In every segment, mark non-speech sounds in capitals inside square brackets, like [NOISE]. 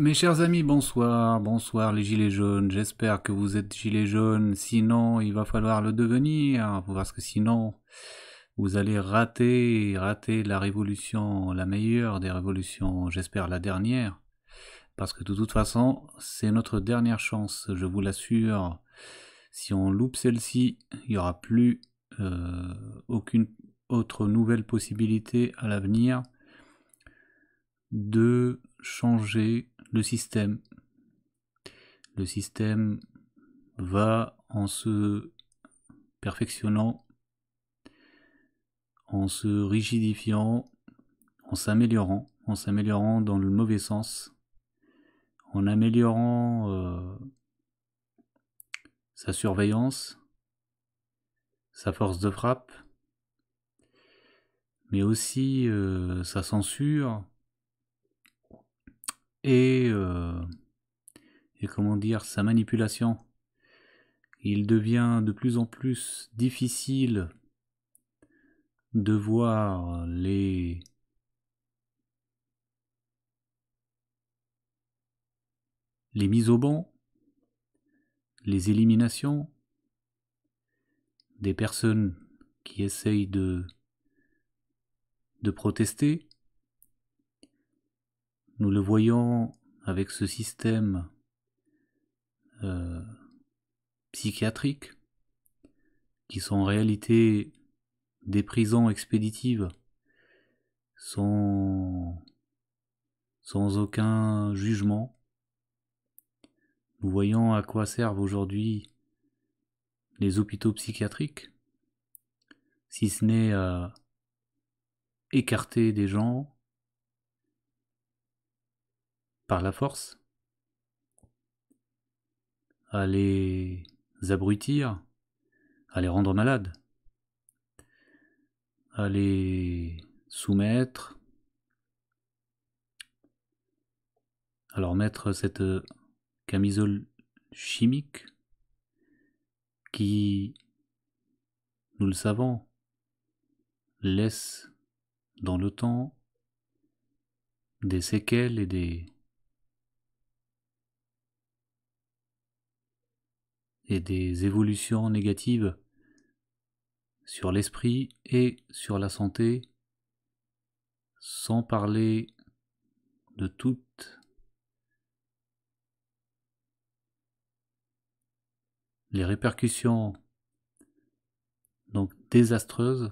Mes chers amis, bonsoir, bonsoir les gilets jaunes. J'espère que vous êtes gilets jaunes. Sinon, il va falloir le devenir, parce que sinon, vous allez rater, rater la révolution, la meilleure des révolutions. J'espère la dernière, parce que de toute façon, c'est notre dernière chance. Je vous l'assure. Si on loupe celle-ci, il n'y aura plus euh, aucune autre nouvelle possibilité à l'avenir de changer le système. Le système va en se perfectionnant, en se rigidifiant, en s'améliorant, en s'améliorant dans le mauvais sens, en améliorant euh, sa surveillance, sa force de frappe, mais aussi euh, sa censure, euh, et, comment dire, sa manipulation. Il devient de plus en plus difficile de voir les les mises au banc, les éliminations, des personnes qui essayent de, de protester, nous le voyons avec ce système euh, psychiatrique qui sont en réalité des prisons expéditives, sans aucun jugement. Nous voyons à quoi servent aujourd'hui les hôpitaux psychiatriques, si ce n'est à écarter des gens, par la force À les abrutir À les rendre malades À les soumettre À leur mettre cette euh, camisole chimique qui, nous le savons, laisse dans le temps des séquelles et des et des évolutions négatives sur l'esprit et sur la santé, sans parler de toutes les répercussions donc désastreuses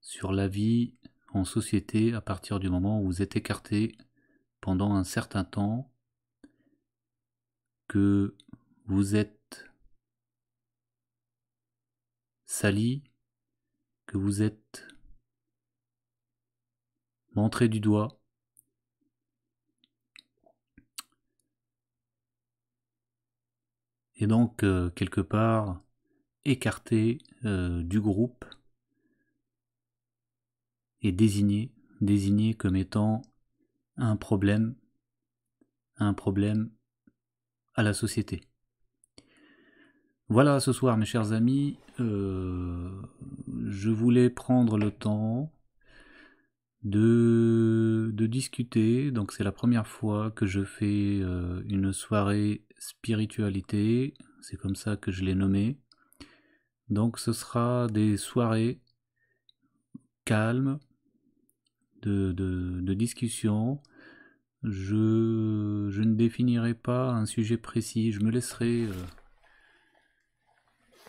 sur la vie en société à partir du moment où vous êtes écarté pendant un certain temps que vous êtes, Sali que vous êtes, montré du doigt, et donc euh, quelque part écarté euh, du groupe et désigné, désigné comme étant un problème, un problème à la société. Voilà ce soir mes chers amis, euh, je voulais prendre le temps de, discuter, donc c'est la première fois que je fais euh, une soirée spiritualité, c'est comme ça que je l'ai nommée, donc ce sera des soirées calmes de, discussion, je, ne définirai pas un sujet précis, je me laisserai... Euh,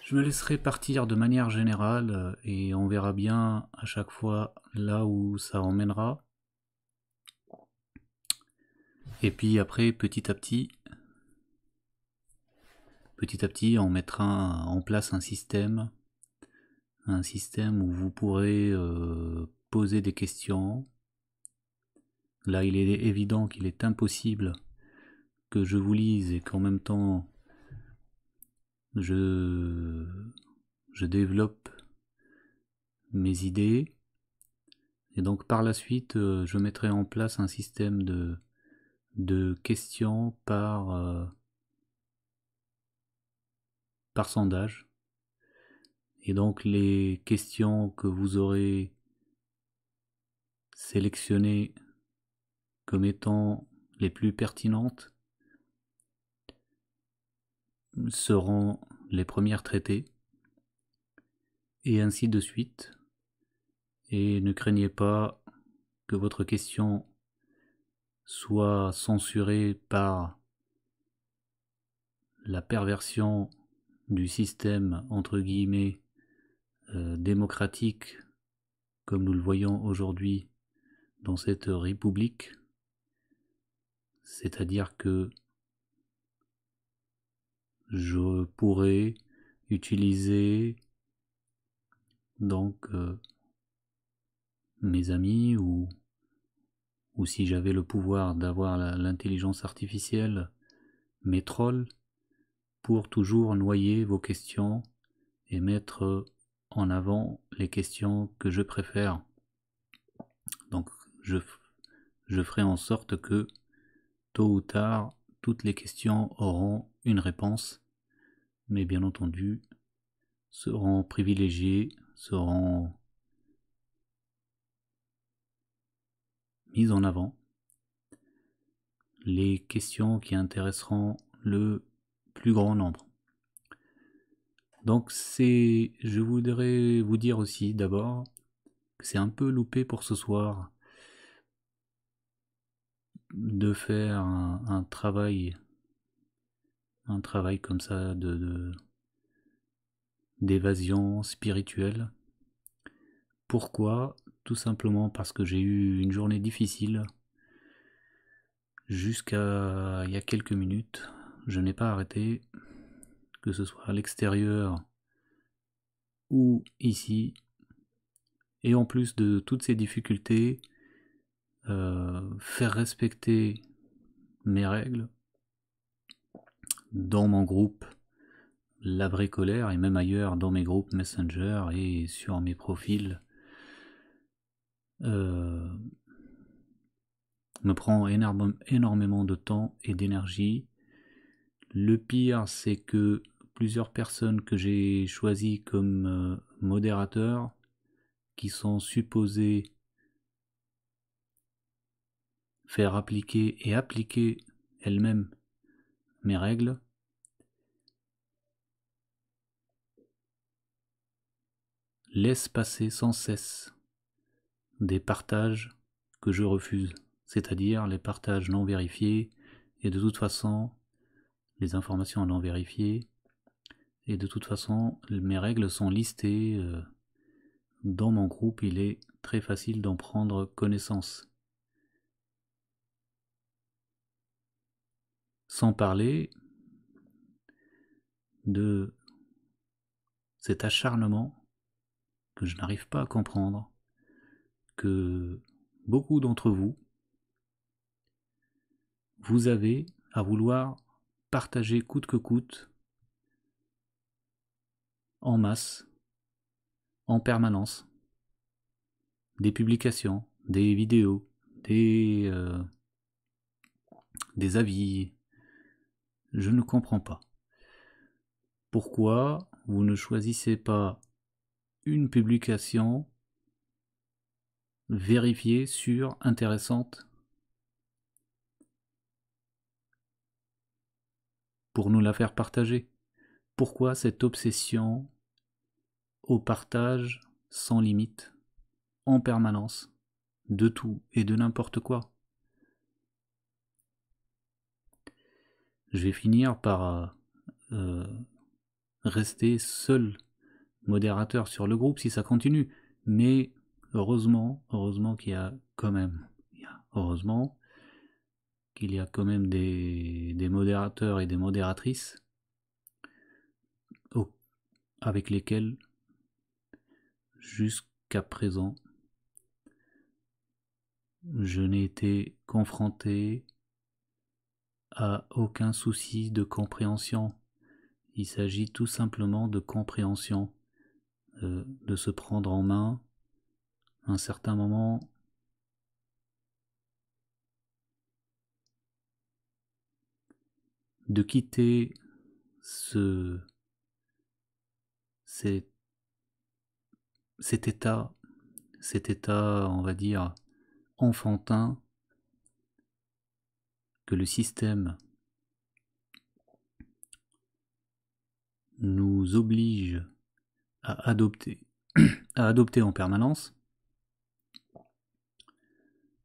je me laisserai partir de manière générale euh, et on verra bien à chaque fois là où ça emmènera. Et puis après, petit à petit, petit à petit, on mettra en place un système, un système où vous pourrez euh, poser des questions. Là, il est évident qu'il est impossible que je vous lise et qu'en même temps je, développe mes idées. Et donc par la suite, euh, je mettrai en place un système de, de questions par, euh, par sondage. Et donc les questions que vous aurez sélectionnées comme étant les plus pertinentes seront les premières traitées, et ainsi de suite. Et ne craignez pas que votre question soit censurée par la perversion du système entre guillemets euh, démocratique comme nous le voyons aujourd'hui dans cette république, c'est-à-dire que je pourrais utiliser donc euh, mes amis ou, ou si j'avais le pouvoir d'avoir l'intelligence artificielle, mes trolls, pour toujours noyer vos questions et mettre en avant les questions que je préfère. Donc je, je ferai en sorte que, tôt ou tard, toutes les questions auront une réponse, mais bien entendu, seront privilégiées, seront mises en avant. Les questions qui intéresseront le plus grand nombre. Donc c'est, je voudrais vous dire aussi d'abord que c'est un peu loupé pour ce soir de faire un, travail un travail comme ça de d'évasion spirituelle pourquoi tout simplement parce que j'ai eu une journée difficile jusqu'à il y a quelques minutes je n'ai pas arrêté que ce soit à l'extérieur ou ici et en plus de toutes ces difficultés euh, faire respecter mes règles dans mon groupe la vraie colère et même ailleurs dans mes groupes Messenger et sur mes profils euh, me prend énormément de temps et d'énergie. Le pire, c'est que plusieurs personnes que j'ai choisies comme euh, modérateurs, qui sont supposées faire appliquer et appliquer elle-même mes règles, laisse passer sans cesse des partages que je refuse, c'est-à-dire les partages non vérifiés, et de toute façon, les informations non vérifiées, et de toute façon, mes règles sont listées euh, dans mon groupe, il est très facile d'en prendre connaissance. Sans parler de cet acharnement que je n'arrive pas à comprendre, que beaucoup d'entre vous, vous avez à vouloir partager coûte que coûte, en masse, en permanence, des publications, des vidéos, des, euh, des avis, je ne comprends pas. Pourquoi vous ne choisissez pas une publication vérifiée, sûre, intéressante pour nous la faire partager Pourquoi cette obsession au partage sans limite, en permanence, de tout et de n'importe quoi je vais finir par euh, euh, rester seul modérateur sur le groupe si ça continue. Mais heureusement, heureusement qu'il y a quand même, heureusement qu'il y a quand même des, des modérateurs et des modératrices avec lesquels jusqu'à présent je n'ai été confronté aucun souci de compréhension. Il s'agit tout simplement de compréhension, euh, de, se prendre en main. un certain moment, de quitter ce, cet état, cet état, on va dire, enfantin, que le système nous oblige à adopter, [CLEARS THROAT] à adopter en permanence,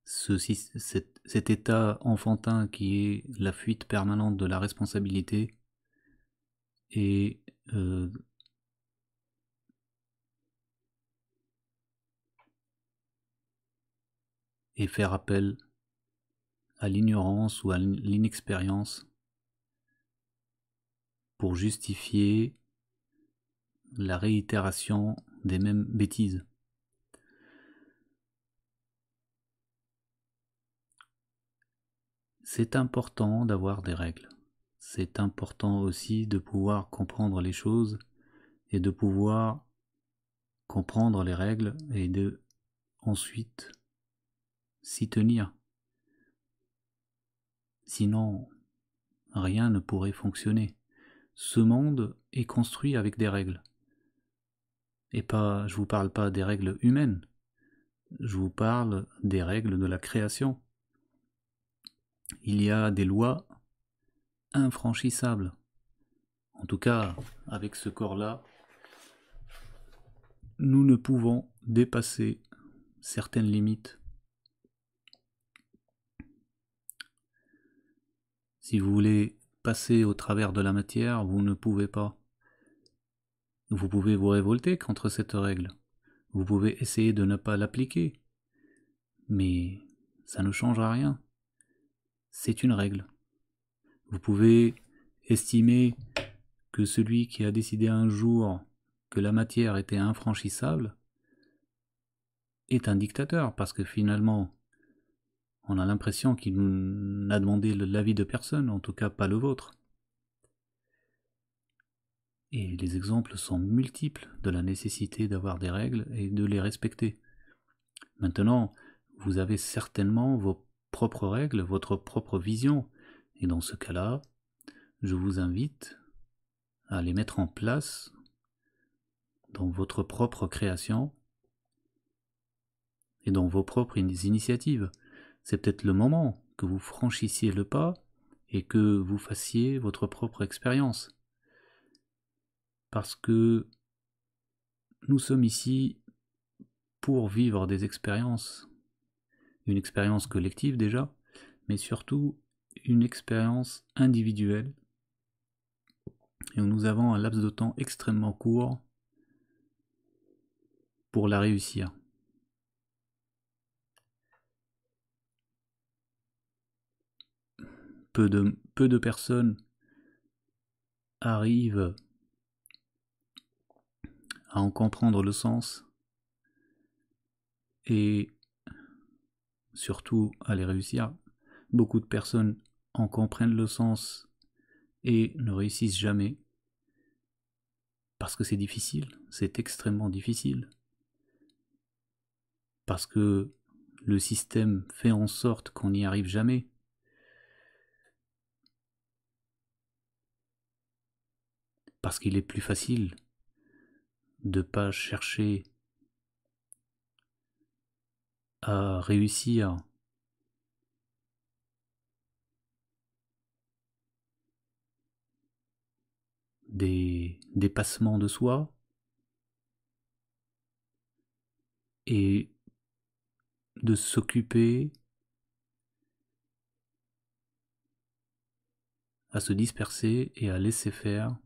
cet, état enfantin qui est la fuite permanente de la responsabilité et euh, faire appel à l'ignorance ou à l'inexpérience pour justifier la réitération des mêmes bêtises. C'est important d'avoir des règles. C'est important aussi de pouvoir comprendre les choses et de pouvoir comprendre les règles et de ensuite s'y tenir. Sinon, rien ne pourrait fonctionner. Ce monde est construit avec des règles. Et pas, je vous parle pas des règles humaines. Je vous parle des règles de la création. Il y a des lois infranchissables. En tout cas, avec ce corps-là, nous ne pouvons dépasser certaines limites Si vous voulez passer au travers de la matière, vous ne pouvez pas. Vous pouvez vous révolter contre cette règle. Vous pouvez essayer de ne pas l'appliquer. Mais ça ne changera rien. C'est une règle. Vous pouvez estimer que celui qui a décidé un jour que la matière était infranchissable est un dictateur, parce que finalement, on a l'impression qu'il n'a demandé l'avis de personne, en tout cas pas le vôtre. Et les exemples sont multiples de la nécessité d'avoir des règles et de les respecter. Maintenant, vous avez certainement vos propres règles, votre propre vision, et dans ce cas-là, je vous invite à les mettre en place dans votre propre création et dans vos propres initiatives c'est peut-être le moment que vous franchissiez le pas et que vous fassiez votre propre expérience. Parce que nous sommes ici pour vivre des expériences, une expérience collective déjà, mais surtout une expérience individuelle. Et nous avons un laps de temps extrêmement court pour la réussir. peu de, peu de personnes arrivent à en comprendre le sens et surtout à les réussir. Beaucoup de personnes en comprennent le sens et ne réussissent jamais parce que c'est difficile, c'est extrêmement difficile. Parce que le système fait en sorte qu'on n'y arrive jamais. parce qu'il est plus facile de pas chercher à réussir des dépassements de soi et de s'occuper à se disperser et à laisser faire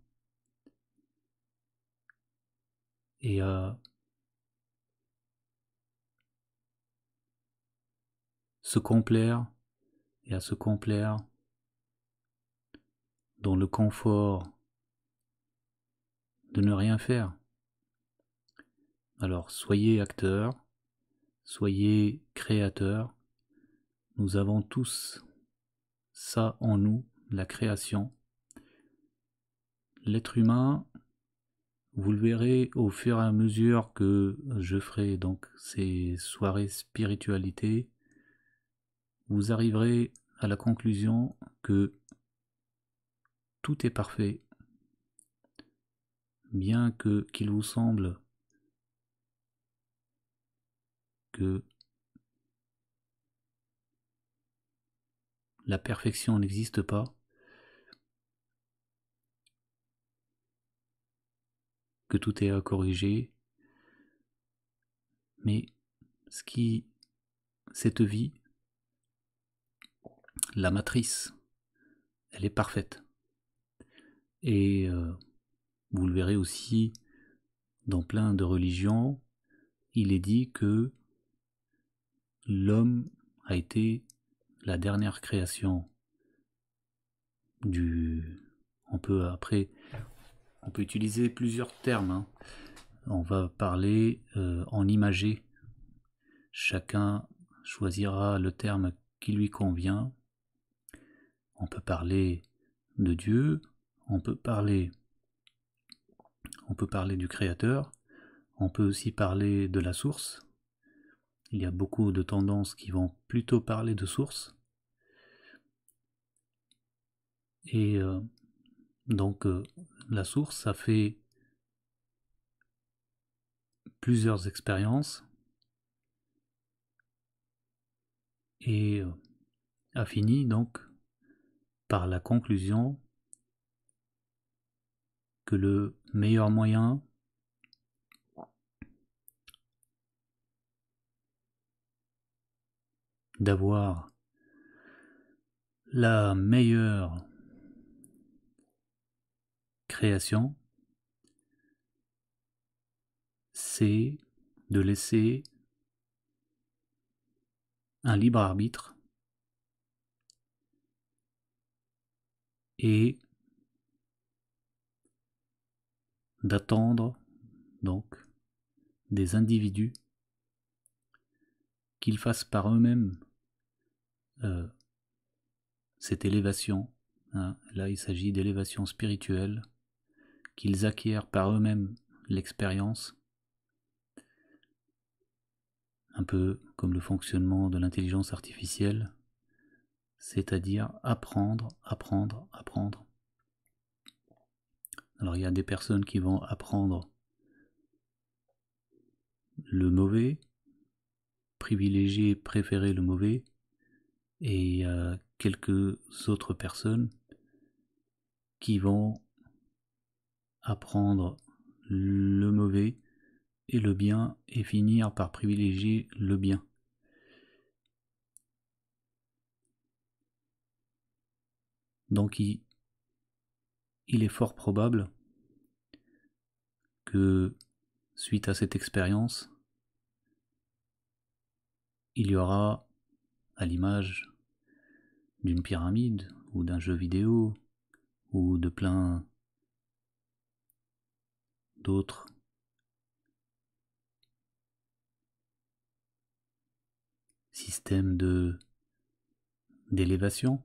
Et à euh se complaire et à se complaire dans le confort de ne rien faire. Alors soyez acteur, soyez créateur. Nous avons tous ça en nous, la création. L'être humain vous le verrez au fur et à mesure que je ferai donc ces soirées spiritualité, vous arriverez à la conclusion que tout est parfait, bien que qu'il vous semble que la perfection n'existe pas, tout est à corriger. Mais ce qui, cette vie, la matrice, elle est parfaite. Et euh, vous le verrez aussi dans plein de religions, il est dit que l'homme a été la dernière création du on peu après on peut utiliser plusieurs termes. Hein. On va parler euh, en imagé. Chacun choisira le terme qui lui convient. On peut parler de Dieu, on peut parler on peut parler du créateur, on peut aussi parler de la source. Il y a beaucoup de tendances qui vont plutôt parler de source. Et euh, donc euh, la source, a fait plusieurs expériences et euh, a fini donc par la conclusion que le meilleur moyen d'avoir la meilleure création, c'est de laisser un libre arbitre et d'attendre donc des individus qu'ils fassent par eux-mêmes euh, cette élévation. Hein. Là, il s'agit d'élévation spirituelle qu'ils acquièrent par eux-mêmes l'expérience, un peu comme le fonctionnement de l'intelligence artificielle, c'est-à-dire apprendre, apprendre, apprendre. Alors il y a des personnes qui vont apprendre le mauvais, privilégier, préférer le mauvais, et il quelques autres personnes qui vont apprendre le mauvais et le bien et finir par privilégier le bien. Donc il est fort probable que suite à cette expérience, il y aura, à l'image d'une pyramide ou d'un jeu vidéo ou de plein d'autres. Système de d'élévation.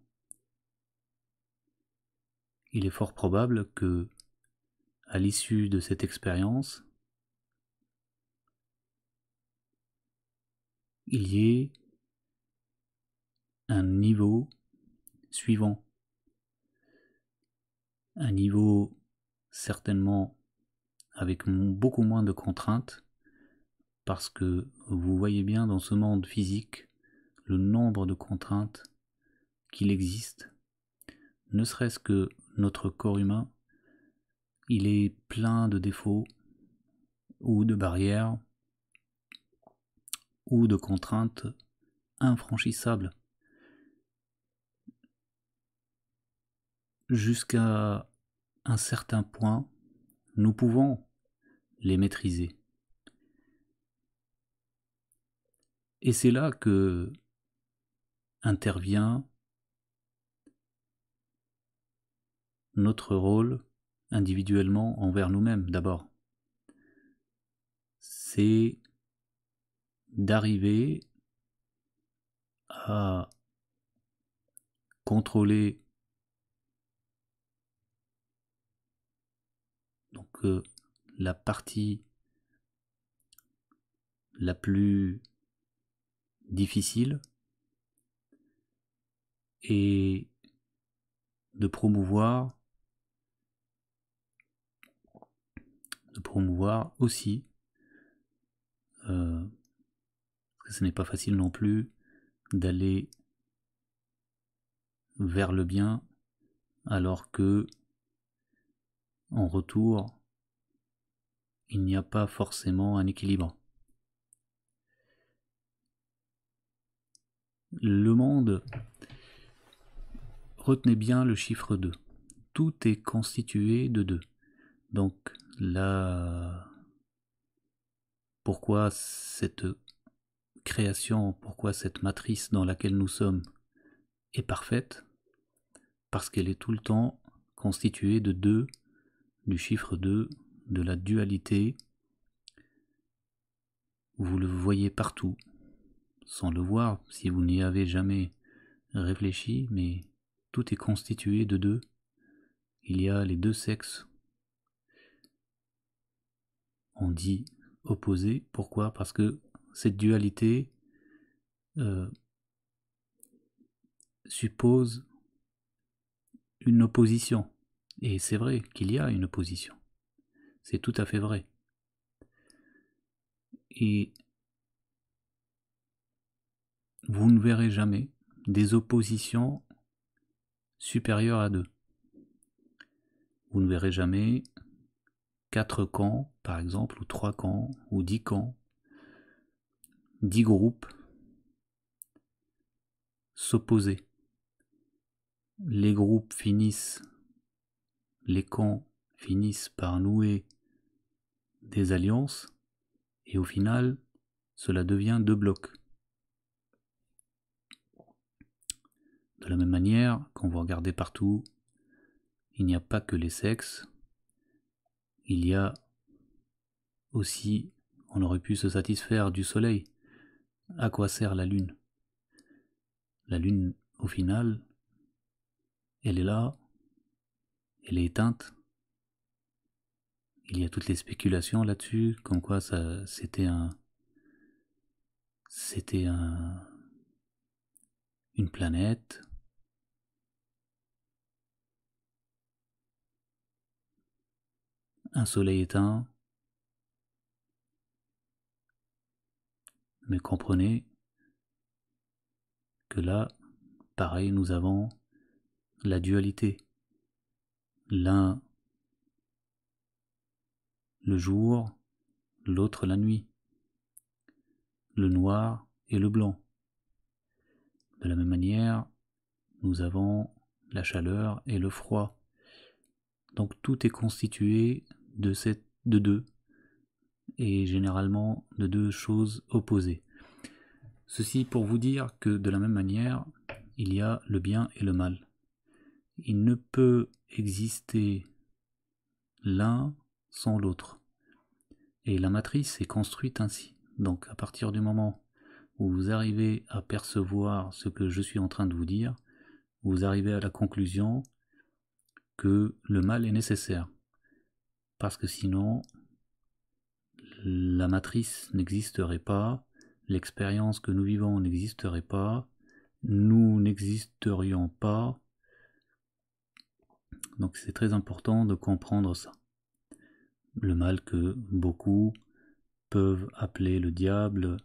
Il est fort probable que, à l'issue de cette expérience, il y ait un niveau suivant. Un niveau certainement avec beaucoup moins de contraintes, parce que vous voyez bien dans ce monde physique le nombre de contraintes qu'il existe, ne serait-ce que notre corps humain, il est plein de défauts ou de barrières ou de contraintes infranchissables. Jusqu'à un certain point, nous pouvons les maîtriser. Et c'est là que intervient notre rôle individuellement envers nous-mêmes d'abord. C'est d'arriver à contrôler donc euh, la partie la plus difficile et de promouvoir de promouvoir aussi euh, que ce n'est pas facile non plus d'aller vers le bien alors que en retour il n'y a pas forcément un équilibre. Le monde, retenez bien le chiffre 2. Tout est constitué de 2. Donc là, pourquoi cette création, pourquoi cette matrice dans laquelle nous sommes est parfaite Parce qu'elle est tout le temps constituée de 2, du chiffre 2 de la dualité, vous le voyez partout, sans le voir si vous n'y avez jamais réfléchi, mais tout est constitué de deux. Il y a les deux sexes. On dit opposés. Pourquoi Parce que cette dualité euh, suppose une opposition. Et c'est vrai qu'il y a une opposition. C'est tout à fait vrai. Et vous ne verrez jamais des oppositions supérieures à deux. Vous ne verrez jamais quatre camps, par exemple, ou trois camps, ou dix camps, dix groupes s'opposer. Les groupes finissent, les camps finissent par nouer des alliances, et au final, cela devient deux blocs. De la même manière, quand vous regardez partout, il n'y a pas que les sexes, il y a aussi, on aurait pu se satisfaire du soleil. À quoi sert la lune La lune, au final, elle est là, elle est éteinte, il y a toutes les spéculations là-dessus, comme quoi ça, c'était un, c'était un, une planète. Un soleil éteint. Mais comprenez que là, pareil, nous avons la dualité. L'un le jour, l'autre la nuit, le noir et le blanc. De la même manière, nous avons la chaleur et le froid. Donc tout est constitué de, cette, de deux, et généralement de deux choses opposées. Ceci pour vous dire que de la même manière, il y a le bien et le mal. Il ne peut exister l'un sans l'autre. Et la matrice est construite ainsi. Donc à partir du moment où vous arrivez à percevoir ce que je suis en train de vous dire, vous arrivez à la conclusion que le mal est nécessaire. Parce que sinon, la matrice n'existerait pas, l'expérience que nous vivons n'existerait pas, nous n'existerions pas. Donc c'est très important de comprendre ça le mal que beaucoup peuvent appeler le diable,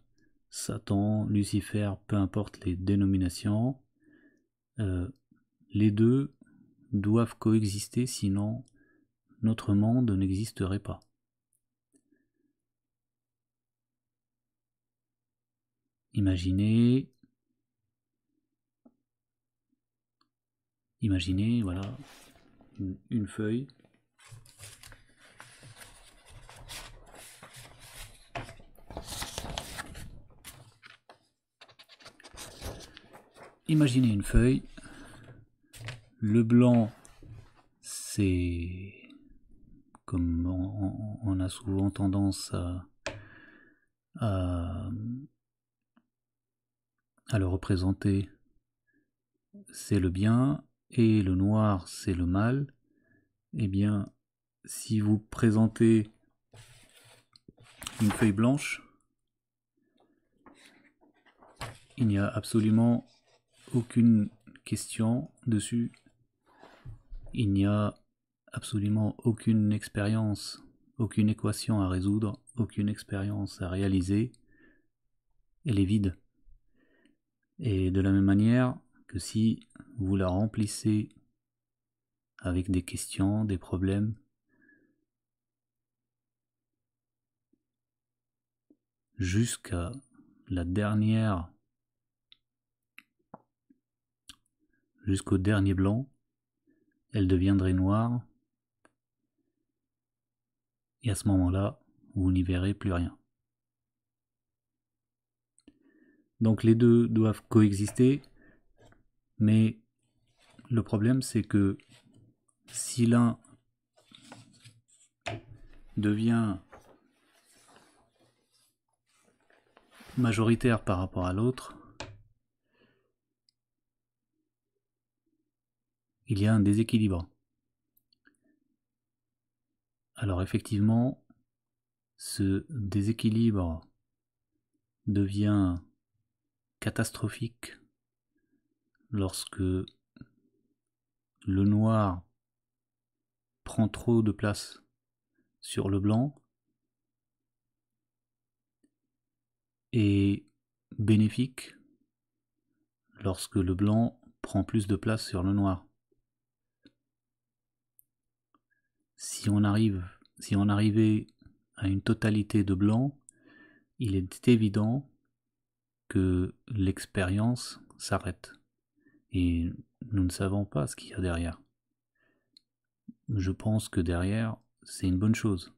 Satan, Lucifer, peu importe les dénominations, euh, les deux doivent coexister, sinon notre monde n'existerait pas. Imaginez, imaginez, voilà, une feuille imaginez une feuille. Le blanc, c'est comme on, a souvent tendance à, à le représenter, c'est le bien, et le noir, c'est le mal. Eh bien, si vous présentez une feuille blanche, il n'y a absolument aucune question dessus. Il n'y a absolument aucune expérience, aucune équation à résoudre, aucune expérience à réaliser. Elle est vide. Et de la même manière que si vous la remplissez avec des questions, des problèmes, jusqu'à la dernière jusqu'au dernier blanc, elle deviendrait noire, et à ce moment-là, vous n'y verrez plus rien. Donc les deux doivent coexister, mais le problème c'est que si l'un devient majoritaire par rapport à l'autre, il y a un déséquilibre. Alors effectivement, ce déséquilibre devient catastrophique lorsque le noir prend trop de place sur le blanc et bénéfique lorsque le blanc prend plus de place sur le noir. si on arrive, si on arrivait à une totalité de blanc, il est évident que l'expérience s'arrête. Et nous ne savons pas ce qu'il y a derrière. Je pense que derrière, c'est une bonne chose.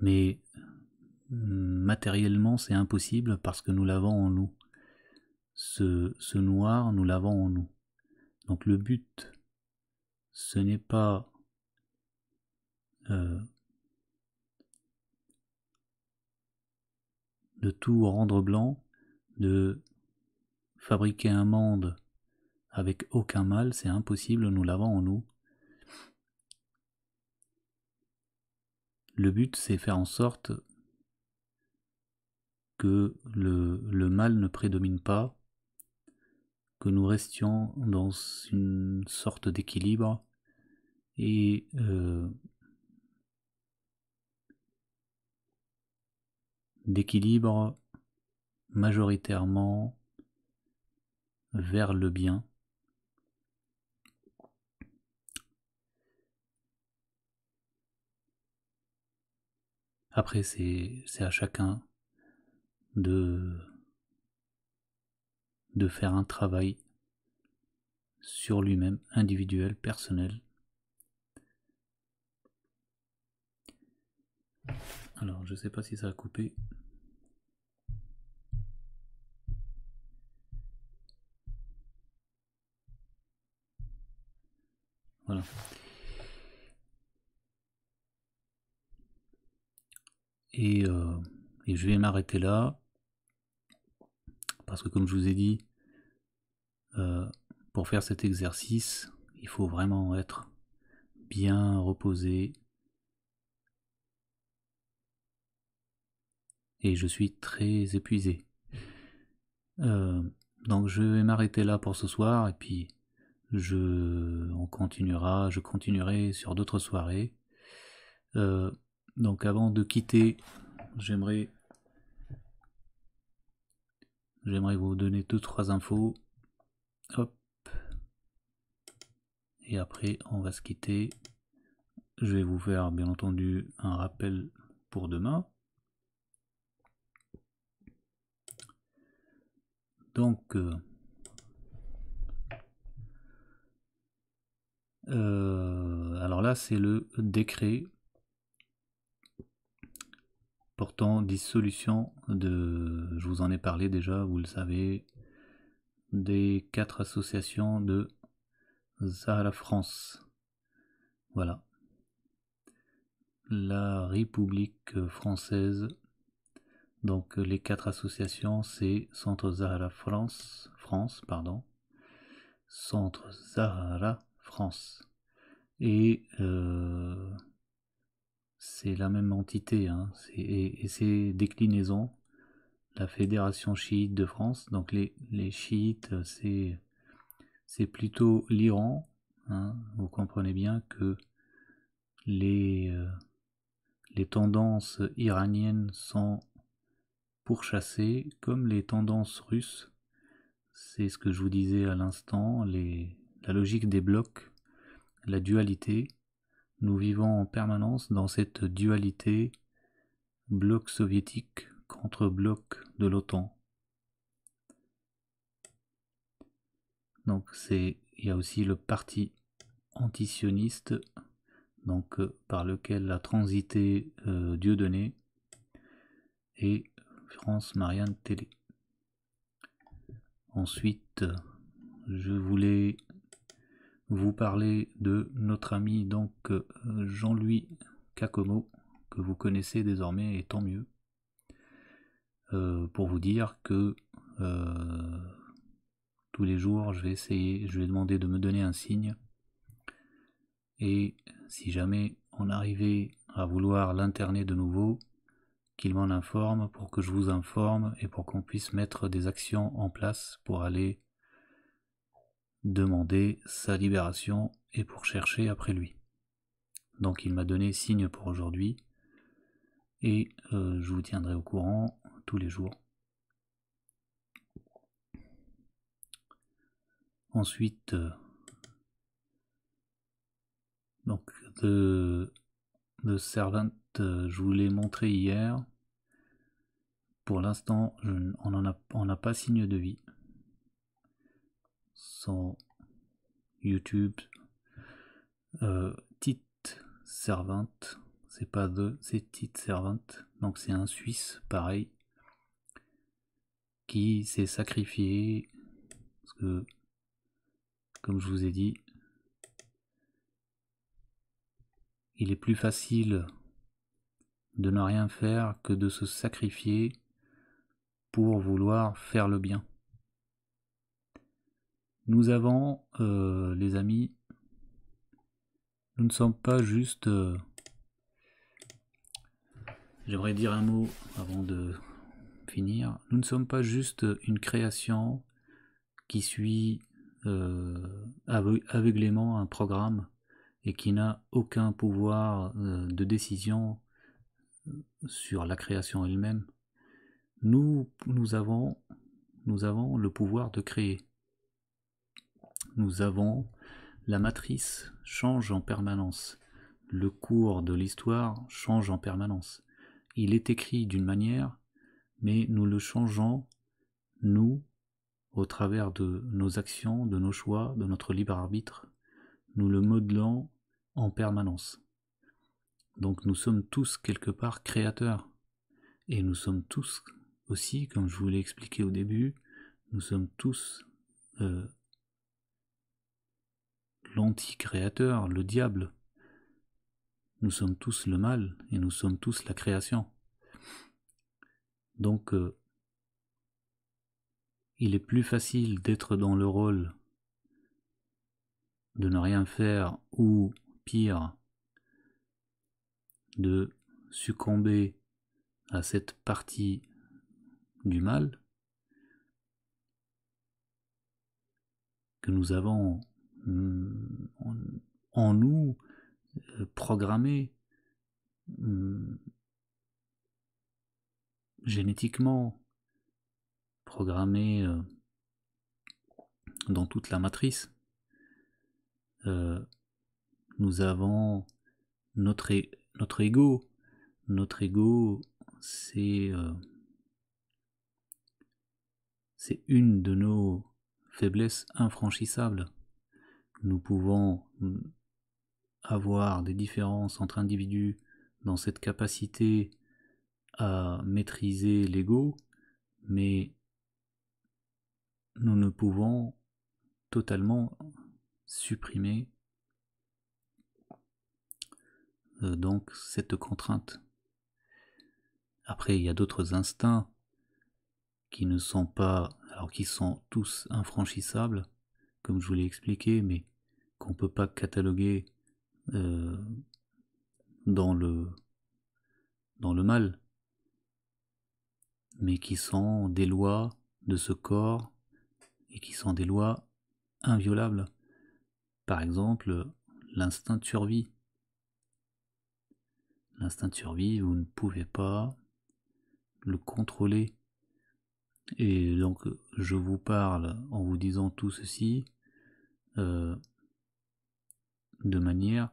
Mais mm, matériellement, c'est impossible parce que nous l'avons en nous. ce noir, nous l'avons en nous. Donc le but ce n'est pas euh, de tout rendre blanc, de fabriquer un monde avec aucun mal, c'est impossible, nous l'avons en nous. Le but, c'est faire en sorte que le mal ne prédomine pas que nous restions dans une sorte d'équilibre et euh, d'équilibre majoritairement vers le bien. Après, c'est à chacun de de faire un travail sur lui-même, individuel, personnel. Alors, je ne sais pas si ça a coupé. Voilà. Et, euh, et je vais m'arrêter là parce que comme je vous ai dit, euh, pour faire cet exercice, il faut vraiment être bien reposé. Et je suis très épuisé. Euh, donc je vais m'arrêter là pour ce soir et puis je on continuera, je continuerai sur d'autres soirées. Euh, donc avant de quitter, j'aimerais J'aimerais vous donner deux trois infos. Hop. Et après, on va se quitter. Je vais vous faire, bien entendu, un rappel pour demain. Donc, euh, euh, alors là, c'est le décret dissolution de, je vous en ai parlé déjà, vous le savez, des quatre associations de Zahara France. Voilà. La République française. Donc les quatre associations, c'est Centre Zahara France, France, pardon. Centre Zahara France. Et euh, c'est la même entité, hein. et, et, ses déclinaisons, la Fédération chiite de France, donc les, les chiites, c'est plutôt l'Iran, hein. vous comprenez bien que les, euh, les tendances iraniennes sont pourchassées, comme les tendances russes, c'est ce que je vous disais à l'instant, Les la logique des blocs, la dualité, nous vivons en permanence dans cette dualité bloc soviétique contre bloc de l'OTAN. Donc c'est il y a aussi le parti antisioniste donc euh, par lequel a transité dieu Dieudonné et France Marianne Télé. Ensuite, je voulais vous parler de notre ami donc euh, Jean-Louis Kakomo, que vous connaissez désormais et tant mieux, euh, pour vous dire que euh, tous les jours je vais essayer, je vais demander de me donner un signe, et si jamais on arrivait à vouloir l'interner de nouveau, qu'il m'en informe pour que je vous informe et pour qu'on puisse mettre des actions en place pour aller demander sa libération et pour chercher après lui. Donc il m'a donné signe pour aujourd'hui et euh, je vous tiendrai au courant tous les jours. Ensuite, euh, donc de, de Servant, euh, je vous l'ai montré hier. Pour l'instant, on n'a pas signe de vie son YouTube. Euh, Tite Servante, c'est pas de, c'est Tite Servante. Donc c'est un Suisse, pareil, qui s'est sacrifié parce que, comme je vous ai dit, il est plus facile de ne rien faire que de se sacrifier pour vouloir faire le bien. Nous avons, euh, les amis, nous ne sommes pas juste... Euh, j'aimerais dire un mot avant de finir. Nous ne sommes pas juste une création qui suit euh, aveuglément un programme et qui n'a aucun pouvoir de décision sur la création elle-même. Nous, nous, avons, nous avons le pouvoir de créer nous avons la matrice change en permanence, le cours de l'histoire change en permanence. Il est écrit d'une manière, mais nous le changeons, nous, au travers de nos actions, de nos choix, de notre libre arbitre, nous le modelons en permanence. Donc nous sommes tous quelque part créateurs. Et nous sommes tous aussi, comme je vous l'ai expliqué au début, nous sommes tous euh, l'anti-créateur, le diable. Nous sommes tous le mal et nous sommes tous la création. Donc, euh, il est plus facile d'être dans le rôle de ne rien faire ou, pire, de succomber à cette partie du mal que nous avons Hmm, en nous euh, programmé, hmm, génétiquement, programmés euh, dans toute la matrice. Euh, nous avons notre, notre ego. Notre ego, c'est c'est une de nos faiblesses infranchissables nous pouvons mm, avoir des différences entre individus dans cette capacité à maîtriser l'ego, mais nous ne pouvons totalement supprimer euh, donc cette contrainte. Après, il y a d'autres instincts qui ne sont pas, alors qui sont tous infranchissables, comme je vous l'ai expliqué, mais qu'on peut pas cataloguer euh, dans, le, dans le mal, mais qui sont des lois de ce corps et qui sont des lois inviolables. Par exemple, l'instinct de survie. L'instinct de survie, vous ne pouvez pas le contrôler. Et donc, je vous parle en vous disant tout ceci. Euh, de manière,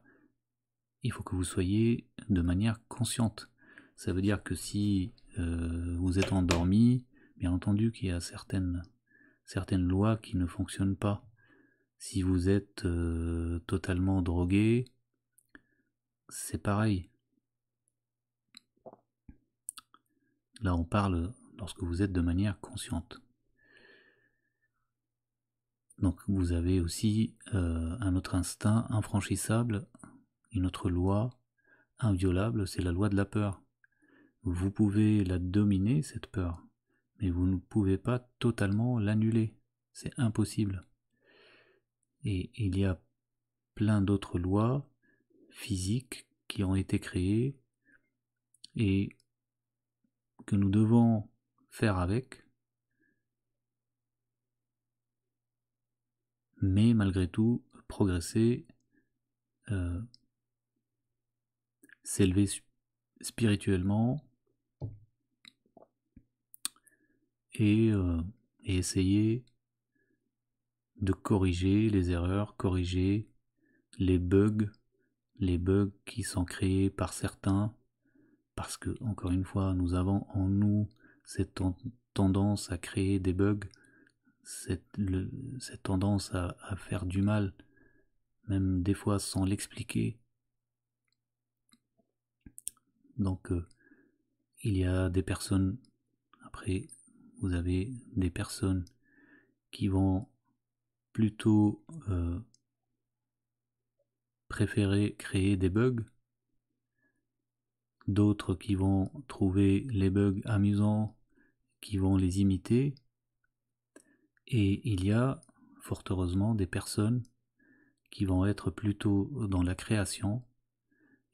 il faut que vous soyez de manière consciente. Ça veut dire que si euh, vous êtes endormi, bien entendu qu'il y a certaines, certaines lois qui ne fonctionnent pas. Si vous êtes euh, totalement drogué, c'est pareil. Là, on parle lorsque vous êtes de manière consciente. Donc vous avez aussi euh, un autre instinct infranchissable, une autre loi inviolable, c'est la loi de la peur. Vous pouvez la dominer, cette peur, mais vous ne pouvez pas totalement l'annuler. C'est impossible. Et il y a plein d'autres lois physiques qui ont été créées et que nous devons faire avec mais malgré tout, progresser, euh, s'élever spirituellement et, euh, et, essayer de corriger les erreurs, corriger les bugs, les bugs qui sont créés par certains, parce que, encore une fois, nous avons en nous cette tendance à créer des bugs cette, tendance à, faire du mal, même des fois sans l'expliquer. Donc, euh, il y a des personnes, après, vous avez des personnes qui vont plutôt euh, préférer créer des bugs, d'autres qui vont trouver les bugs amusants, qui vont les imiter, et il y a, fort heureusement, des personnes qui vont être plutôt dans la création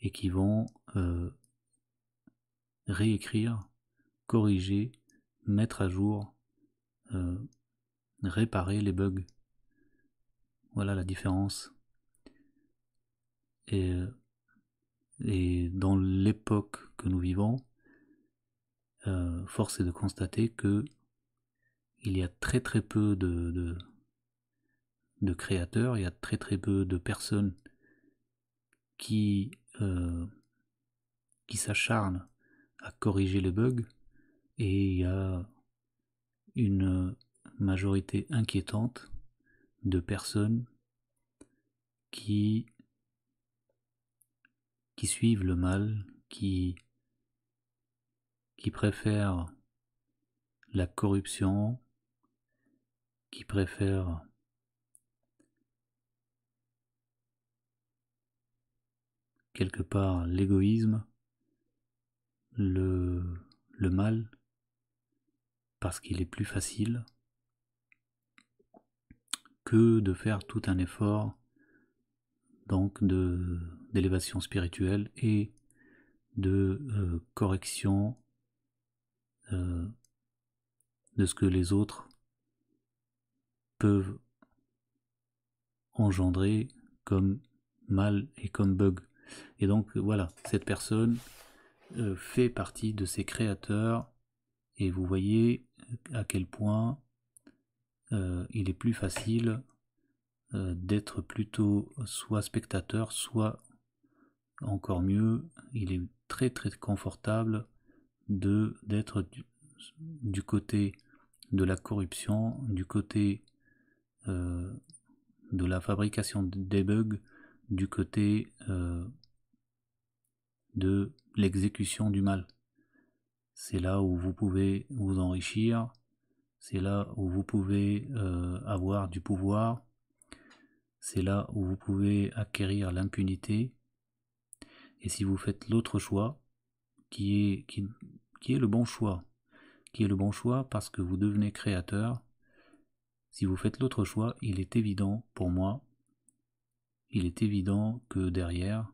et qui vont euh, réécrire, corriger, mettre à jour, euh, réparer les bugs. Voilà la différence. Et, euh, dans l'époque que nous vivons, force est de constater que il y a très très peu de, de, créateurs, il y a très très peu de personnes euh, qui, s'acharnent à corriger les bugs et il y a une majorité inquiétante de personnes qui, qui suivent le mal, qui préfèrent la corruption, qui préfère quelque part l'égoïsme, le, le mal, parce qu'il est plus facile que de faire tout un effort donc de d'élévation spirituelle et de euh, correction euh, de ce que les autres peuvent engendrer comme mal et comme bug. Et donc voilà, cette personne euh, fait partie de ses créateurs et vous voyez euh, à quel point euh, il est plus facile d'être plutôt soit spectateur, soit encore mieux, il est très très confortable de d'être du, côté de la corruption, du côté euh, de la fabrication des bugs du côté euh, de l'exécution du mal. C'est là où vous pouvez vous enrichir, c'est là où vous pouvez euh, avoir du pouvoir, c'est là où vous pouvez acquérir l'impunité. Et si vous faites l'autre choix, qui est, qui est le bon choix, qui est le bon choix parce que vous devenez créateur, si vous faites l'autre choix, il est évident, pour moi, il est évident que derrière,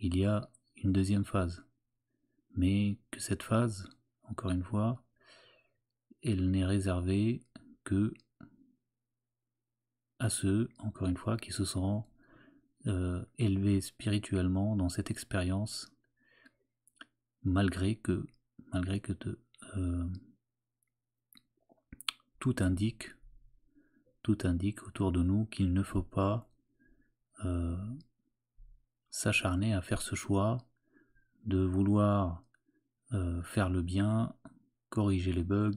il y a une deuxième phase. Mais que cette phase, encore une fois, elle n'est réservée que à ceux, encore une fois, qui se sont euh, élevés spirituellement dans cette expérience, malgré que, malgré que euh, tout indique tout indique autour de nous qu'il ne faut pas euh, s'acharner à faire ce choix de vouloir euh, faire le bien, corriger les bugs,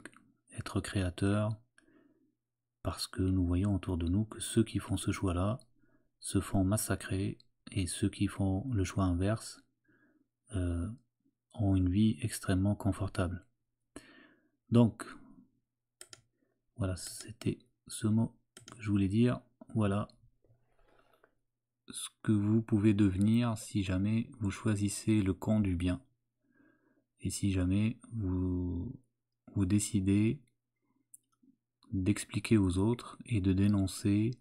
être créateur, parce que nous voyons autour de nous que ceux qui font ce choix-là se font massacrer et ceux qui font le choix inverse euh, ont une vie extrêmement confortable. Donc, voilà, c'était ce mot je voulais dire. Voilà ce que vous pouvez devenir si jamais vous choisissez le camp du bien. Et si jamais vous, vous décidez d'expliquer aux autres et de dénoncer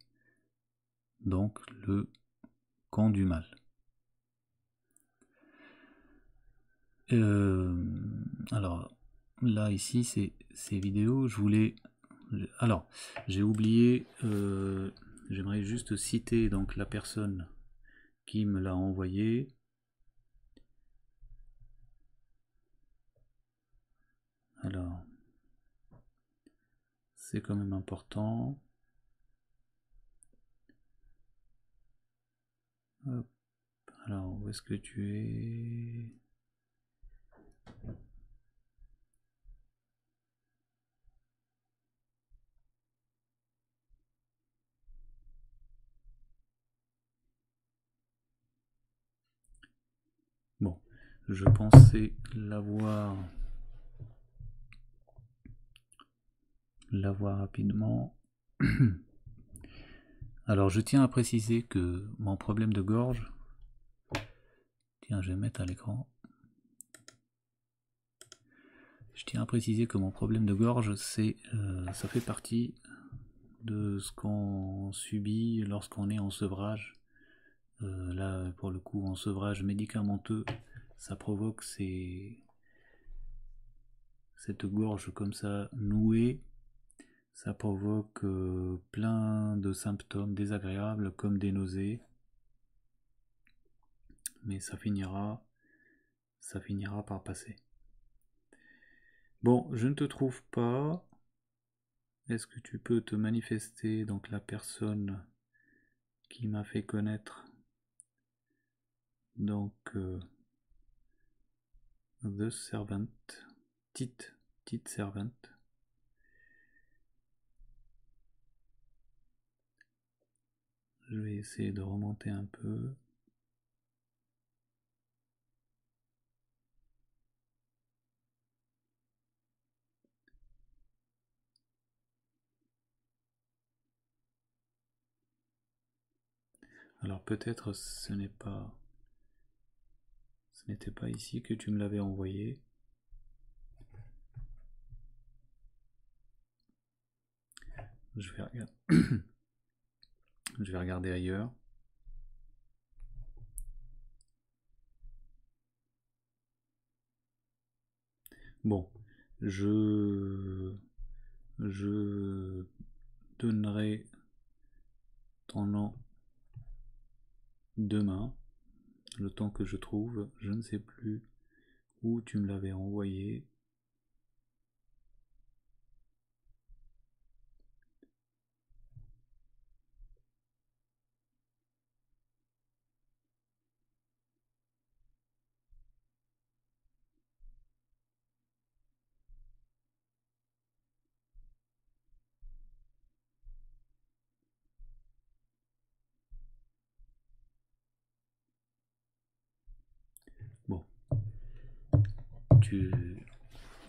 donc le camp du mal. Euh, alors là ici c'est ces vidéos, je voulais alors, j'ai oublié, euh, j'aimerais juste citer donc la personne qui me l'a envoyé. Alors, c'est quand même important. Alors, où est-ce que tu es Je pensais l'avoir l'avoir rapidement. [CLEARS THROAT] Alors je tiens à préciser que mon problème de gorge. Tiens, je vais mettre à l'écran. Je tiens à préciser que mon problème de gorge, c'est euh, ça fait partie de ce qu'on subit lorsqu'on est en sevrage. Euh, là, pour le coup, en sevrage médicamenteux ça provoque cette gorge comme ça nouée. Ça provoque euh, plein de symptômes désagréables comme des nausées. Mais ça finira, ça finira par passer. Bon, je ne te trouve pas. Est-ce que tu peux te manifester Donc la personne qui m'a fait connaître. Donc... Euh, the servant, tit, tit servant. Je vais essayer de remonter un peu. Alors peut-être ce n'est pas ce n'était pas ici que tu me l'avais envoyé. Je vais, regarder. [COUGHS] Je vais regarder ailleurs. Bon, je, je donnerai ton nom demain le temps que je trouve, je ne sais plus où tu me l'avais envoyé,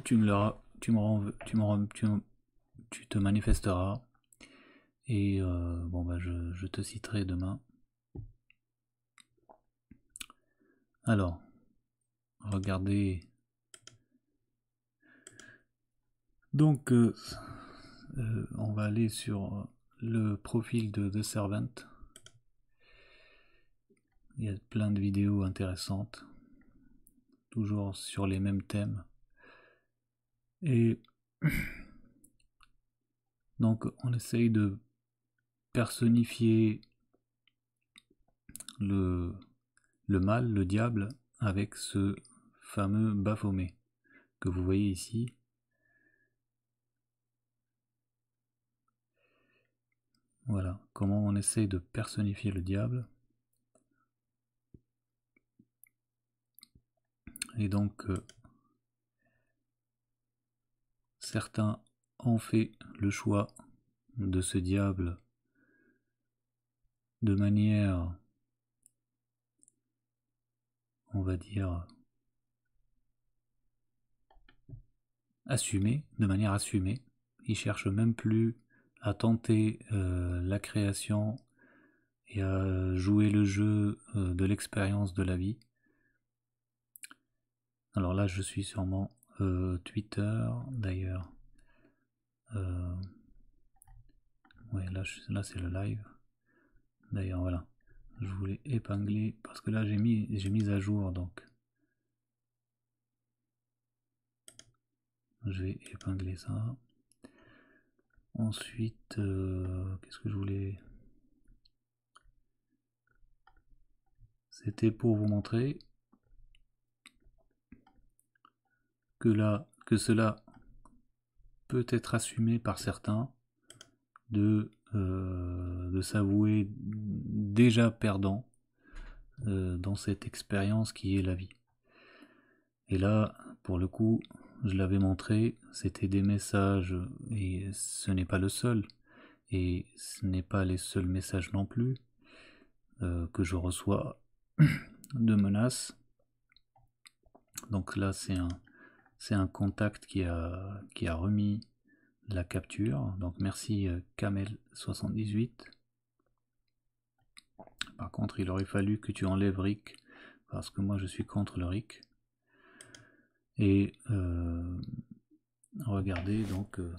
tu, me l'auras tu me, tu me, tu, te manifesteras. Et euh, bon bah je, te citerai demain. Alors, regardez. Donc, euh, euh, on va aller sur le profil de The Servant. Il y a plein de vidéos intéressantes toujours sur les mêmes thèmes. Et [CLEARS THROAT] donc on essaye de personnifier le, le mal, le diable, avec ce fameux Baphomet que vous voyez ici. Voilà, comment on essaye de personnifier le diable. et donc euh, certains ont fait le choix de ce diable de manière, on va dire, assumée, de manière assumée. Ils cherchent même plus à tenter euh, la création et à jouer le jeu euh, de l'expérience de la vie. Alors là, je suis sûrement mon euh, Twitter, d'ailleurs. Euh, ouais, là, c'est le live. D'ailleurs, voilà. Je voulais épingler parce que là, j'ai mis, j'ai mis à jour, donc. Je vais épingler ça. Ensuite, euh, qu'est-ce que je voulais C'était pour vous montrer que, que cela peut être assumé par certains de, euh, de s'avouer déjà perdant euh, dans cette expérience qui est la vie. Et là, pour le coup, je l'avais montré, c'était des messages, et ce n'est pas le seul, et ce n'est pas les seuls messages non plus euh, que je reçois [COUGHS] de menaces. Donc là, c'est un, c'est un contact qui a, qui a remis la capture. Donc merci euh, Kamel78. Par contre, il aurait fallu que tu enlèves Rick, parce que moi je suis contre le Rick. Et euh, regardez donc euh,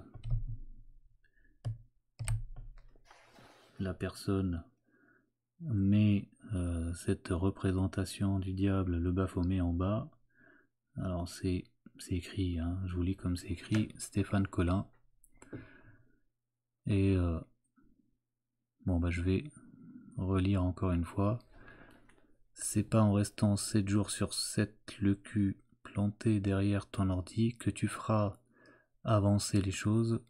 la personne met cette représentation du diable, le Baphomet en bas. Alors c'est c'est écrit, hein. je vous lis comme c'est écrit, Stéphane Collin. Et euh, bon, bah, je vais relire encore une fois. C'est pas en restant 7 jours sur 7 le cul planté derrière ton ordi que tu feras avancer les choses.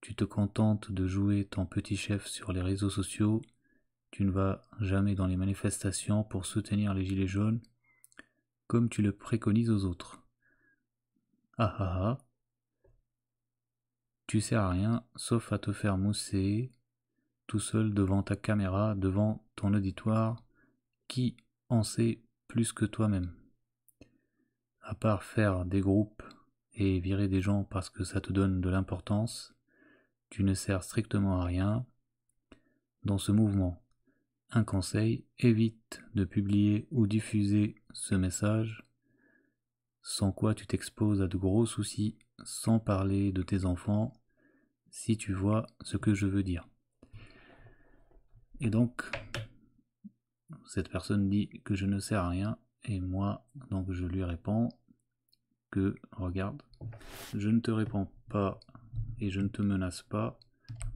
Tu te contentes de jouer ton petit chef sur les réseaux sociaux. Tu ne vas jamais dans les manifestations pour soutenir les gilets jaunes comme tu le préconises aux autres. Ah ah ah. Tu sers à rien, sauf à te faire mousser, tout seul devant ta caméra, devant ton auditoire, qui en sait plus que toi-même. À part faire des groupes et virer des gens parce que ça te donne de l'importance, tu ne sers strictement à rien dans ce mouvement. Un conseil, évite de publier ou diffuser ce message sans quoi tu t'exposes à de gros soucis, sans parler de tes enfants, si tu vois ce que je veux dire. Et donc, cette personne dit que je ne sers à rien, et moi, donc je lui réponds que, regarde, je ne te réponds pas et je ne te menace pas,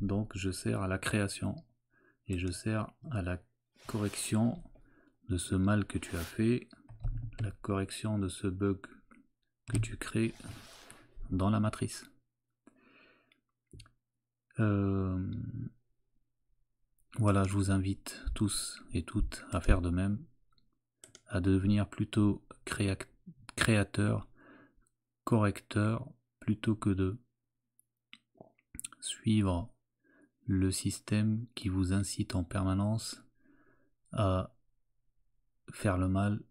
donc je sers à la création, et je sers à la correction de ce mal que tu as fait, la correction de ce bug que tu crées dans la matrice. Euh, voilà, je vous invite tous et toutes à faire de même, à devenir plutôt créateur, correcteur, plutôt que de suivre le système qui vous incite en permanence à faire le mal,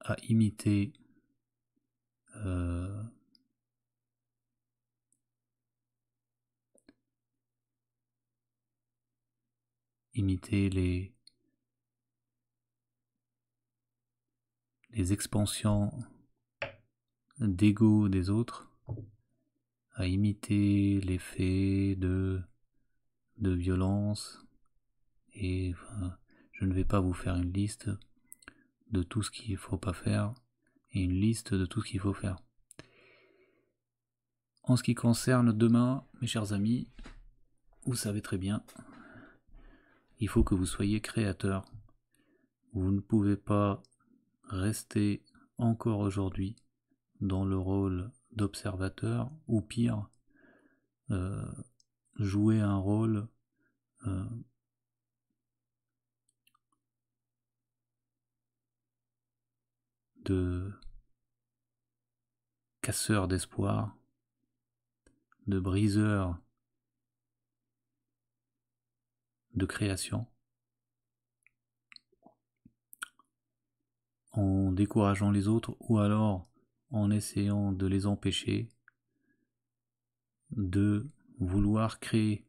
à imiter euh, imiter les, les expansions d'ego des autres, à imiter l'effet de, de violence. Et je ne vais pas vous faire une liste de tout ce qu'il ne faut pas faire une liste de tout ce qu'il faut faire. En ce qui concerne demain, mes chers amis, vous savez très bien, il faut que vous soyez créateur. Vous ne pouvez pas rester encore aujourd'hui dans le rôle d'observateur ou pire, euh, jouer un rôle euh, de casseurs d'espoir, de briseur de création, en décourageant les autres ou alors en essayant de les empêcher de vouloir créer.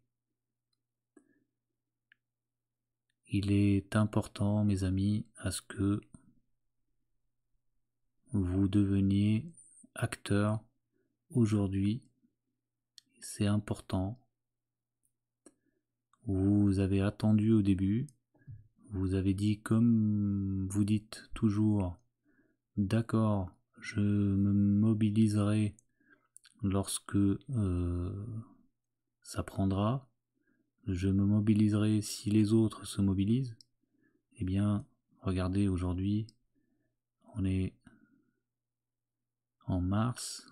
Il est important, mes amis, à ce que vous deveniez acteur aujourd'hui. C'est important. Vous avez attendu au début. Vous avez dit comme vous dites toujours, d'accord, je me mobiliserai lorsque euh, ça prendra. Je me mobiliserai si les autres se mobilisent. Eh bien, regardez aujourd'hui, on est en mars,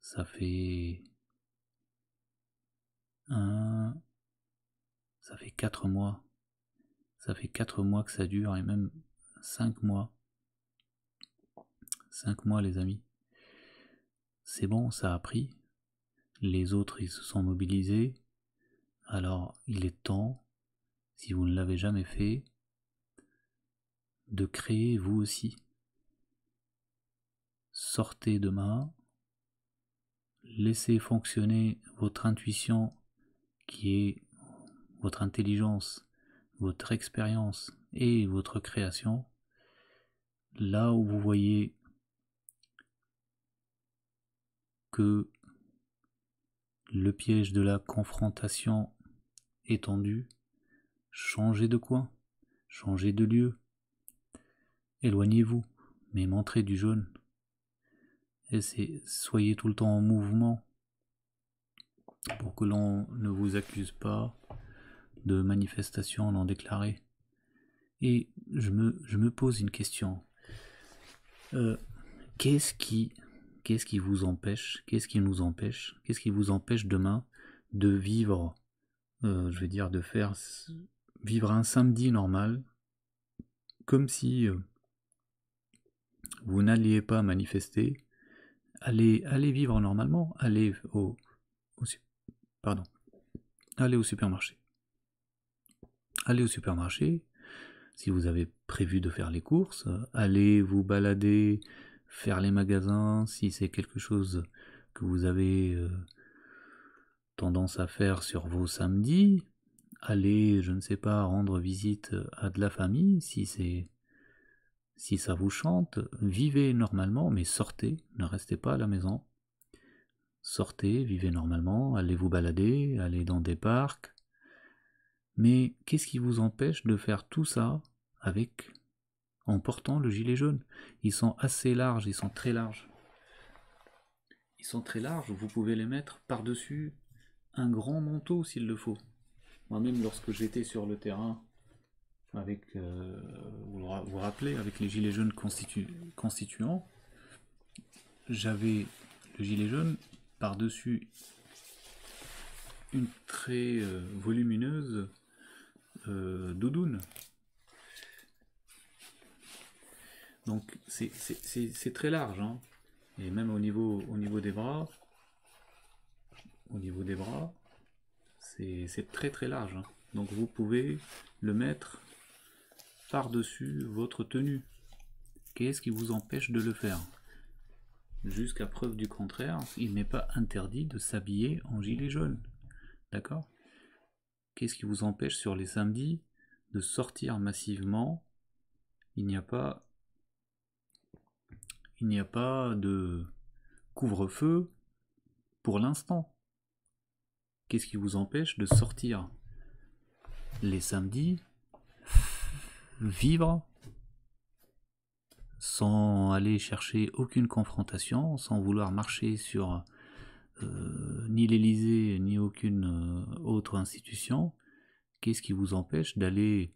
ça fait un, ça fait quatre mois. Ça fait quatre mois que ça dure et même cinq mois. Cinq mois, les amis. C'est bon, ça a pris. Les autres, ils se sont mobilisés. Alors, il est temps, si vous ne l'avez jamais fait, de créer vous aussi sortez demain, laissez fonctionner votre intuition qui est votre intelligence, votre expérience et votre création, là où vous voyez que le piège de la confrontation est tendu, changez de coin, changez de lieu, éloignez-vous, mais montrez du jaune, et c'est soyez tout le temps en mouvement pour que l'on ne vous accuse pas de manifestation non déclarée. Et je me, pose une question. Euh, qu'est-ce qui, qu'est-ce qui vous empêche, qu'est-ce qui nous empêche, qu'est-ce qui vous empêche demain de vivre, euh, je vais dire de faire vivre un samedi normal, comme si euh, vous n'alliez pas manifester, allez, allez vivre normalement, allez au, pardon, allez au supermarché. Allez au supermarché, si vous avez prévu de faire les courses, allez vous balader, faire les magasins, si c'est quelque chose que vous avez euh, tendance à faire sur vos samedis, allez, je ne sais pas, rendre visite à de la famille, si c'est si ça vous chante, vivez normalement, mais sortez, ne restez pas à la maison. Sortez, vivez normalement, allez vous balader, allez dans des parcs. Mais qu'est-ce qui vous empêche de faire tout ça avec en portant le gilet jaune Ils sont assez larges, ils sont très larges. Ils sont très larges, vous pouvez les mettre par-dessus un grand manteau s'il le faut. Moi-même, lorsque j'étais sur le terrain avec, euh, vous vous rappelez, avec les Gilets jaunes constituants, j'avais le Gilet jaune par-dessus une très euh, volumineuse euh, doudoune. Donc c'est très large, hein. et même au niveau, au niveau des bras, au niveau des bras, c'est très très large. Hein. Donc vous pouvez le mettre par-dessus votre tenue. Qu'est-ce qui vous empêche de le faire Jusqu'à preuve du contraire, il n'est pas interdit de s'habiller en gilet jaune. D'accord Qu'est-ce qui vous empêche sur les samedis de sortir massivement Il n'y a pas il n'y a pas de couvre-feu pour l'instant. Qu'est-ce qui vous empêche de sortir les samedis vivre sans aller chercher aucune confrontation, sans vouloir marcher sur euh, ni l'Elysée ni aucune euh, autre institution, qu'est-ce qui vous empêche d'aller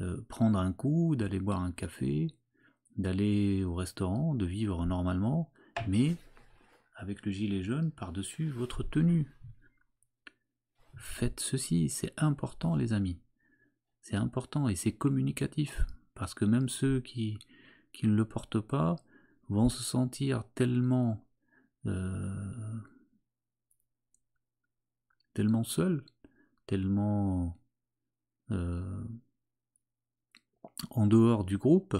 euh, prendre un coup, d'aller boire un café, d'aller au restaurant, de vivre normalement, mais avec le gilet jaune par-dessus votre tenue Faites ceci, c'est important les amis c'est important et c'est communicatif. Parce que même ceux qui, qui ne le portent pas vont se sentir tellement, euh, tellement seuls, tellement euh, en dehors du groupe,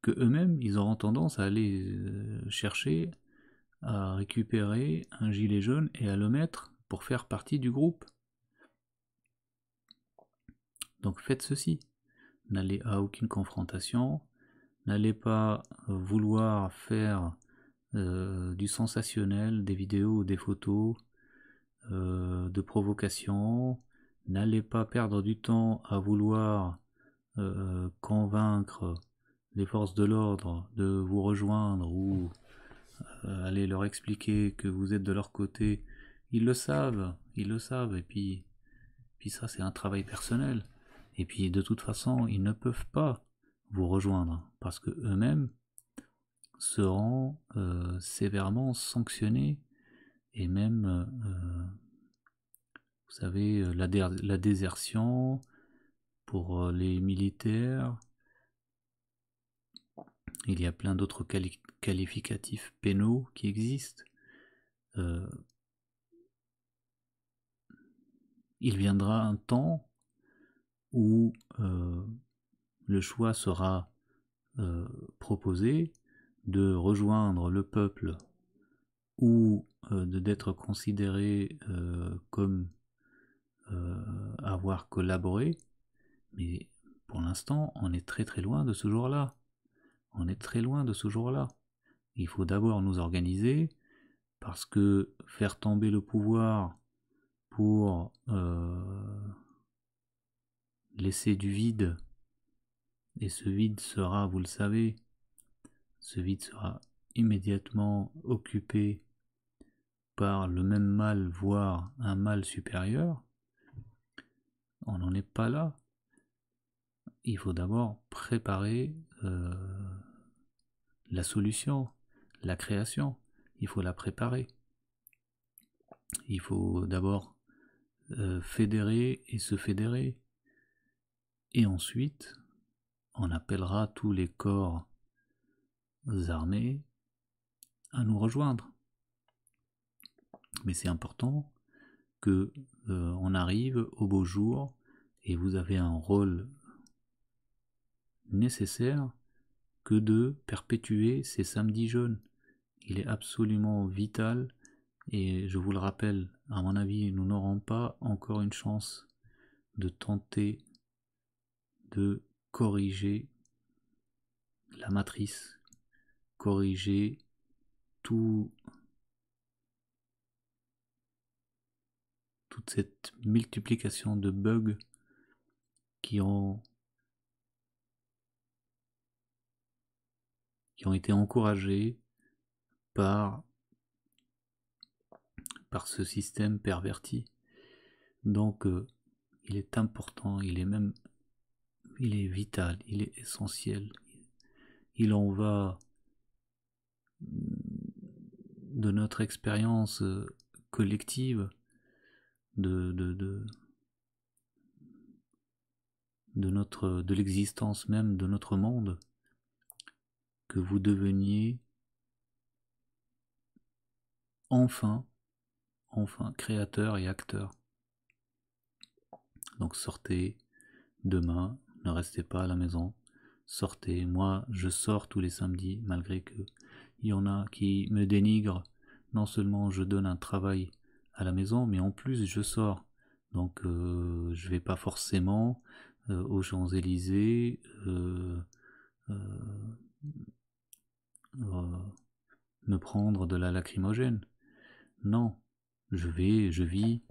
que eux-mêmes, ils auront tendance à aller euh, chercher à récupérer un gilet jaune et à le mettre pour faire partie du groupe. Donc faites ceci. N'allez à aucune confrontation. N'allez pas vouloir faire euh, du sensationnel, des vidéos, des photos, euh, de provocation. N'allez pas perdre du temps à vouloir euh, convaincre les forces de l'ordre de vous rejoindre ou aller leur expliquer que vous êtes de leur côté. Ils le savent, ils le savent. Et puis, puis ça, c'est un travail personnel. Et puis de toute façon, ils ne peuvent pas vous rejoindre parce que eux-mêmes seront euh, sévèrement sanctionnés et même, euh, euh, vous savez, la, la, désertion pour les militaires. Il y a plein d'autres qualificatifs pénaux qui existent. il viendra un temps où euh, le choix sera euh, proposé de rejoindre le peuple ou euh, d'être considéré comme avoir collaboré, mais pour l'instant on est très très loin de ce jour-là. On est très loin de ce jour-là. Il faut d'abord nous organiser parce que faire tomber le pouvoir pour laisser du vide. Et ce vide sera, vous le savez, ce vide sera immédiatement occupé par le même mal, voire un mal supérieur. On n'en est pas là. Il faut d'abord préparer euh, la solution, la création. Il faut la préparer. Il faut d'abord euh, fédérer et se fédérer. Et ensuite, on appellera tous les corps armés à nous rejoindre. Mais c'est important que euh, on arrive au beau jour et vous avez un rôle nécessaire que de perpétuer ces samedis jeunes. Il est absolument vital et je vous le rappelle, à mon avis, nous n'aurons pas encore une chance de tenter de corriger la matrice, corriger tout, toute cette multiplication de bugs qui ont, qui ont été encouragés par, par ce système perverti. Donc, euh, il est important, il est même il est vital, il est essentiel. Il en va mm, de notre expérience euh, collective, de, de, notre de l'existence même de notre monde, que vous deveniez enfin, enfin créateur et acteur. Donc sortez demain ne restez pas à la maison, sortez. Moi, je sors tous les samedis, malgré que il y en a qui me dénigrent. Non seulement je donne un travail à la maison, mais en plus je sors. Donc euh, je vais pas forcément euh, aux Champs-Élysées, euh, me prendre de la lacrymogène. Non, je vais, je vis,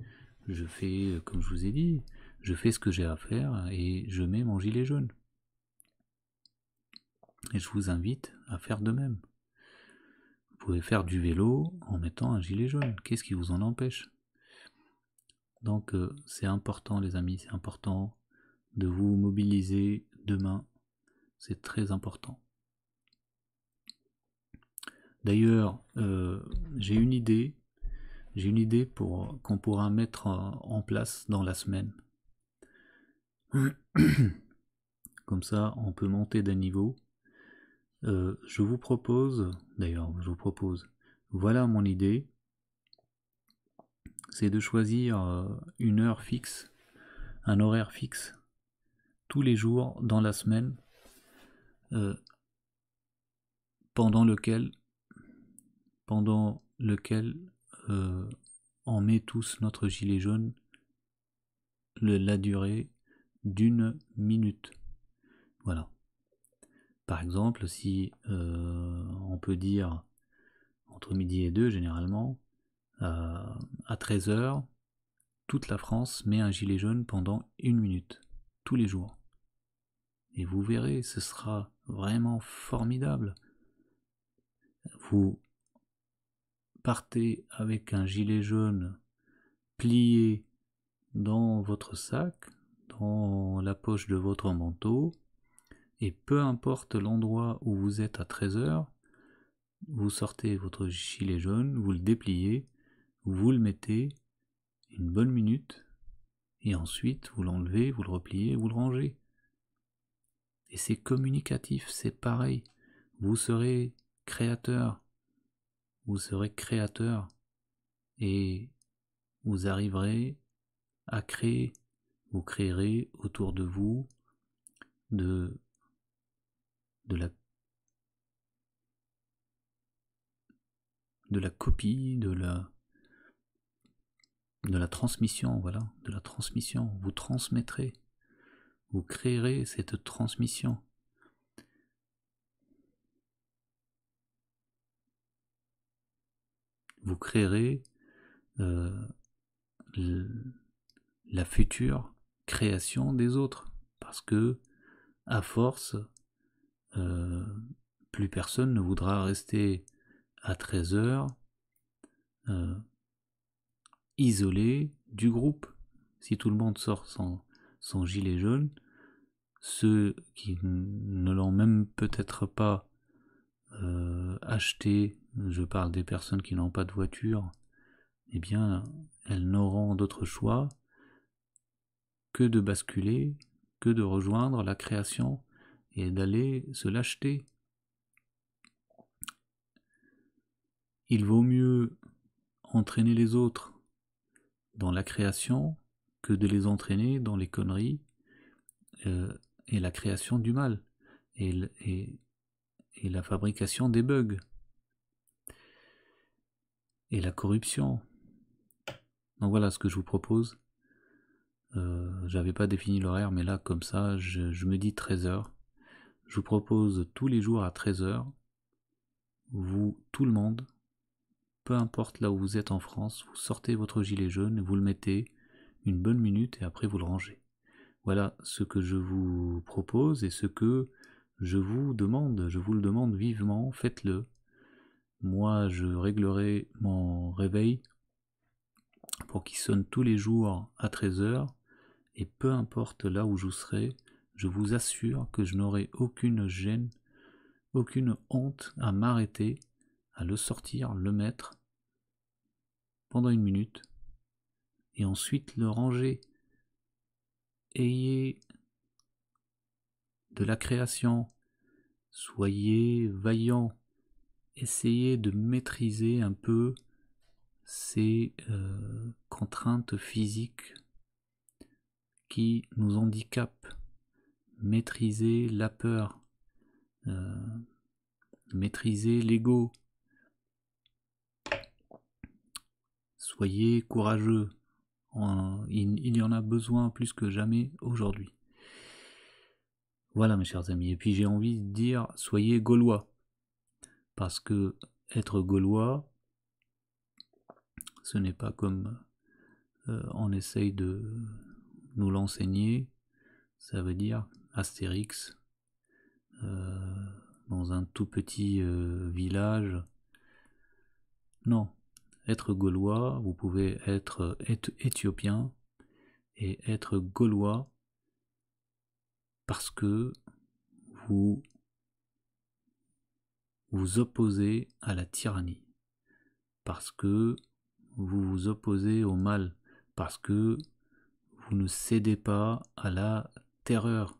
je fais, comme je vous ai dit, je fais ce que j'ai à faire et je mets mon gilet jaune. Et je vous invite à faire de même. Vous pouvez faire du vélo en mettant un gilet jaune. Qu'est-ce qui vous en empêche Donc euh, c'est important les amis, c'est important de vous mobiliser demain. C'est très important. D'ailleurs, euh, j'ai une idée. J'ai une idée pour qu'on pourra mettre euh, en place dans la semaine. [COUGHS] Comme ça, on peut monter d'un niveau. Euh, je vous propose, d'ailleurs, je vous propose, voilà mon idée, c'est de choisir euh, une heure fixe, un horaire fixe, tous les jours dans la semaine, euh, pendant lequel, pendant lequel on met tous notre gilet jaune, la durée d'une minute. Voilà. Par exemple, si euh, on peut dire entre midi et deux, généralement, euh, à 13 heures, toute la France met un gilet jaune pendant une minute, tous les jours. Et vous verrez, ce sera vraiment formidable. Vous partez avec un gilet jaune plié dans votre sac, la poche de votre manteau, et peu importe l'endroit où vous êtes à 13 h vous sortez votre gilet jaune, vous le dépliez, vous le mettez une bonne minute, et ensuite vous l'enlevez, vous le repliez, vous le rangez. Et c'est communicatif, c'est pareil. Vous serez créateur, vous serez créateur, et vous arriverez à créer vous créerez autour de vous de, de la de la copie, de la de la transmission, voilà, de la transmission. Vous transmettrez, vous créerez cette transmission. Vous créerez euh, la future création des autres. Parce que, à force, euh, plus personne ne voudra rester à 13 heures euh, isolé du groupe. Si tout le monde sort sans, son gilet jaune, ceux qui ne l'ont même peut-être pas euh, acheté, je parle des personnes qui n'ont pas de voiture, eh bien, elles n'auront d'autre choix que de basculer, que de rejoindre la création et d'aller se l'acheter. Il vaut mieux entraîner les autres dans la création que de les entraîner dans les conneries euh, et la création du mal et, et la fabrication des bugs et la corruption. Donc voilà ce que je vous propose euh, j'avais pas défini l'horaire, mais là, comme ça, je, je me dis 13h. Je vous propose tous les jours à 13h, vous, tout le monde, peu importe là où vous êtes en France, vous sortez votre gilet jaune, vous le mettez une bonne minute et après vous le rangez. Voilà ce que je vous propose et ce que je vous demande, je vous le demande vivement, faites-le. Moi, je réglerai mon réveil pour qu'il sonne tous les jours à 13h et peu importe là où je serai, je vous assure que je n'aurai aucune gêne, aucune honte à m'arrêter, à le sortir, le mettre, pendant une minute, et ensuite le ranger. Ayez de la création, soyez vaillant, essayez de maîtriser un peu ces euh, contraintes physiques qui nous handicapent. Maîtriser la peur. Euh, maîtriser l'ego. Soyez courageux. il, y en a besoin plus que jamais aujourd'hui. Voilà mes chers amis. Et puis j'ai envie de dire, soyez gaulois. Parce que être gaulois, ce n'est pas comme euh, on essaye de, nous l'enseigner, ça veut dire Astérix euh, dans un tout petit euh, village. Non, être gaulois, vous pouvez être éthiopien et être gaulois parce que vous vous opposez à la tyrannie, parce que vous vous opposez au mal, parce que vous ne cédez pas à la terreur.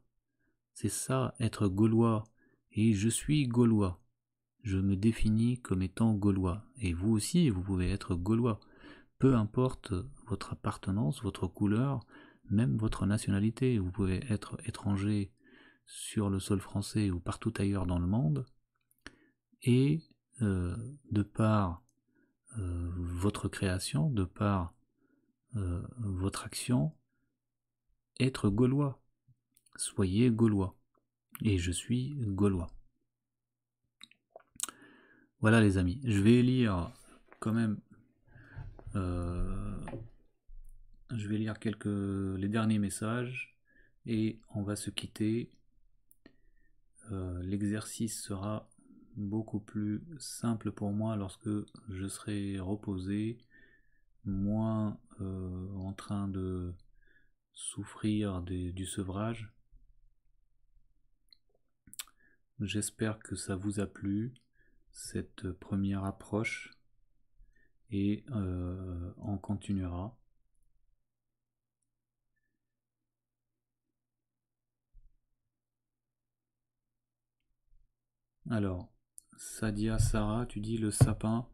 C'est ça, être gaulois. Et je suis gaulois. Je me définis comme étant gaulois. Et vous aussi, vous pouvez être gaulois. Peu importe votre appartenance, votre couleur, même votre nationalité. Vous pouvez être étranger sur le sol français ou partout ailleurs dans le monde. Et euh, de par euh, votre création, de par euh, votre action, être gaulois. Soyez gaulois. Et je suis gaulois. Voilà les amis, je vais lire quand même... Euh, je vais lire quelques, les derniers messages et on va se quitter. Euh, l'exercice sera beaucoup plus simple pour moi lorsque je serai reposé, moins euh, en train de souffrir du sevrage. J'espère que ça vous a plu, cette première approche, et euh, on continuera. Alors, Sadia Sarah, tu dis le sapin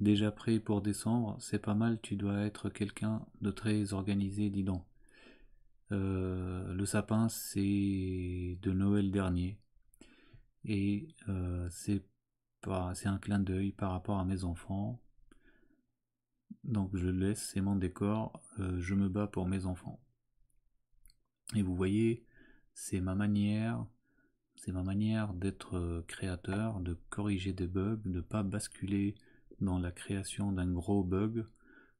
déjà prêt pour décembre, c'est pas mal, tu dois être quelqu'un de très organisé, dis donc. Euh, le sapin, c'est de Noël dernier. Et euh, c'est un clin d'œil par rapport à mes enfants. Donc je laisse, c'est mon décor. Euh, je me bats pour mes enfants. Et vous voyez, c'est ma manière. C'est ma manière d'être créateur, de corriger des bugs, de ne pas basculer dans la création d'un gros bug,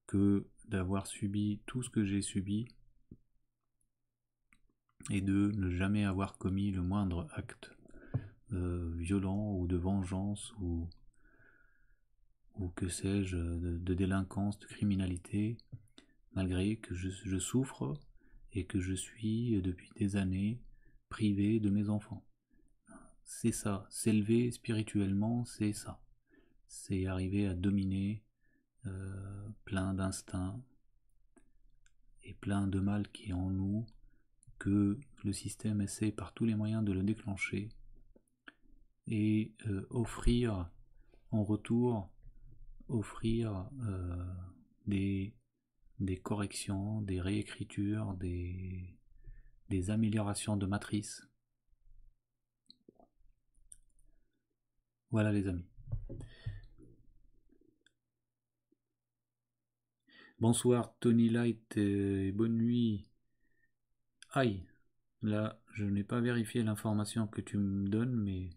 que d'avoir subi tout ce que j'ai subi et de ne jamais avoir commis le moindre acte euh, violent ou de vengeance ou, ou que sais-je, de, délinquance, de criminalité, malgré que je, souffre et que je suis euh, depuis des années privé de mes enfants. C'est ça, s'élever spirituellement, c'est ça. C'est arriver à dominer euh, plein d'instincts et plein de mal qui est en nous que le système essaie par tous les moyens de le déclencher et euh, offrir en retour offrir euh, des, corrections, des réécritures, des, des améliorations de matrice. Voilà les amis. Bonsoir Tony Light et bonne nuit Aïe, là, je n'ai pas vérifié l'information que tu me donnes, mais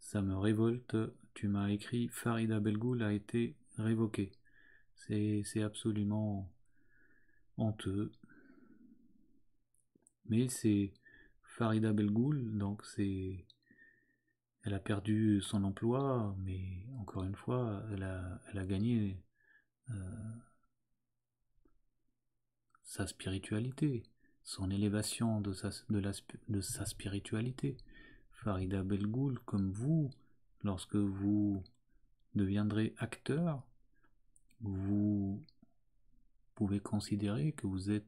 ça me révolte. Tu m'as écrit Farida Belgoul a été révoquée. C'est absolument honteux. Mais c'est Farida Belgoul, donc c'est. Elle a perdu son emploi, mais encore une fois, elle a, gagné euh, sa spiritualité son élévation de sa, de, la, de sa spiritualité. Farida Belgoul, comme vous, lorsque vous deviendrez acteur, vous pouvez considérer que vous êtes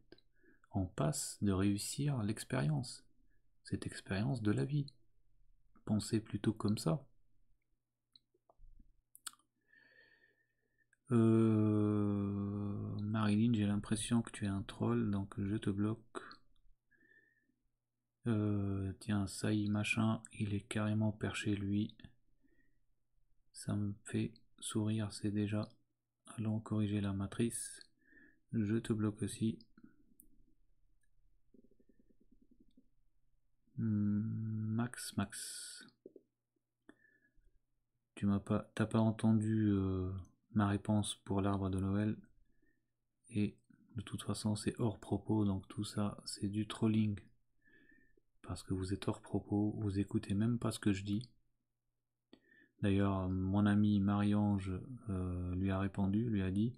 en passe de réussir l'expérience, cette expérience de la vie. Pensez plutôt comme ça. Euh... Marilyn, j'ai l'impression que tu es un troll, donc je te bloque. Euh, tiens, ça y machin, il est carrément perché lui. Ça me fait sourire, c'est déjà. Allons corriger la matrice. Je te bloque aussi. Hmm, Max, Max. Tu m'as pas, t'as pas entendu euh, ma réponse pour l'arbre de Noël et de toute façon c'est hors propos donc tout ça c'est du trolling parce que vous êtes hors propos vous écoutez même pas ce que je dis d'ailleurs mon ami Marie-Ange euh, lui a répondu lui a dit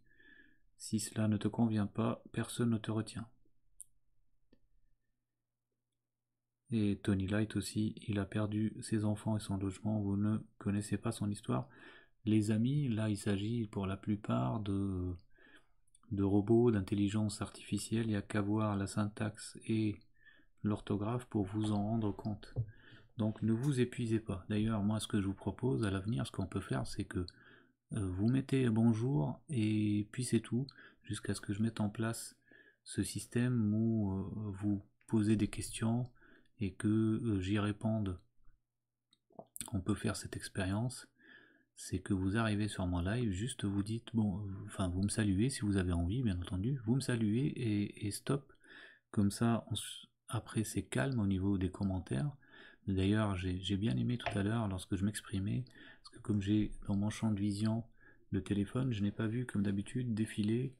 si cela ne te convient pas personne ne te retient et Tony Light aussi il a perdu ses enfants et son logement vous ne connaissez pas son histoire les amis là il s'agit pour la plupart de de robots, d'intelligence artificielle, il n'y a qu'à voir la syntaxe et l'orthographe pour vous en rendre compte. Donc ne vous épuisez pas. D'ailleurs, moi ce que je vous propose à l'avenir, ce qu'on peut faire, c'est que euh, vous mettez bonjour et puis c'est tout, jusqu'à ce que je mette en place ce système où euh, vous posez des questions et que euh, j'y réponde. On peut faire cette expérience c'est que vous arrivez sur mon live, juste vous dites, bon, enfin vous me saluez si vous avez envie, bien entendu, vous me saluez et, stop. Comme ça, après c'est calme au niveau des commentaires. D'ailleurs, j'ai bien aimé tout à l'heure lorsque je m'exprimais, parce que comme j'ai dans mon champ de vision le téléphone, je n'ai pas vu comme d'habitude défiler.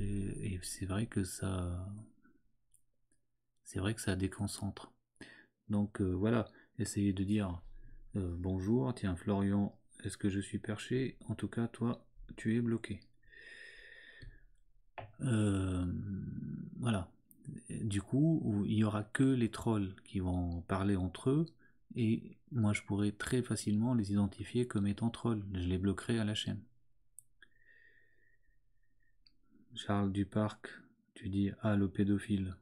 Et, c'est vrai que ça, c'est vrai que ça déconcentre. Donc euh, voilà, essayez de dire euh, bonjour. Tiens, Florian est-ce que je suis perché En tout cas, toi, tu es bloqué. Euh, voilà. Du coup, il n'y aura que les trolls qui vont parler entre eux, et moi je pourrais très facilement les identifier comme étant trolls. Je les bloquerai à la chaîne. Charles Duparc, tu dis Ah, le pédophile.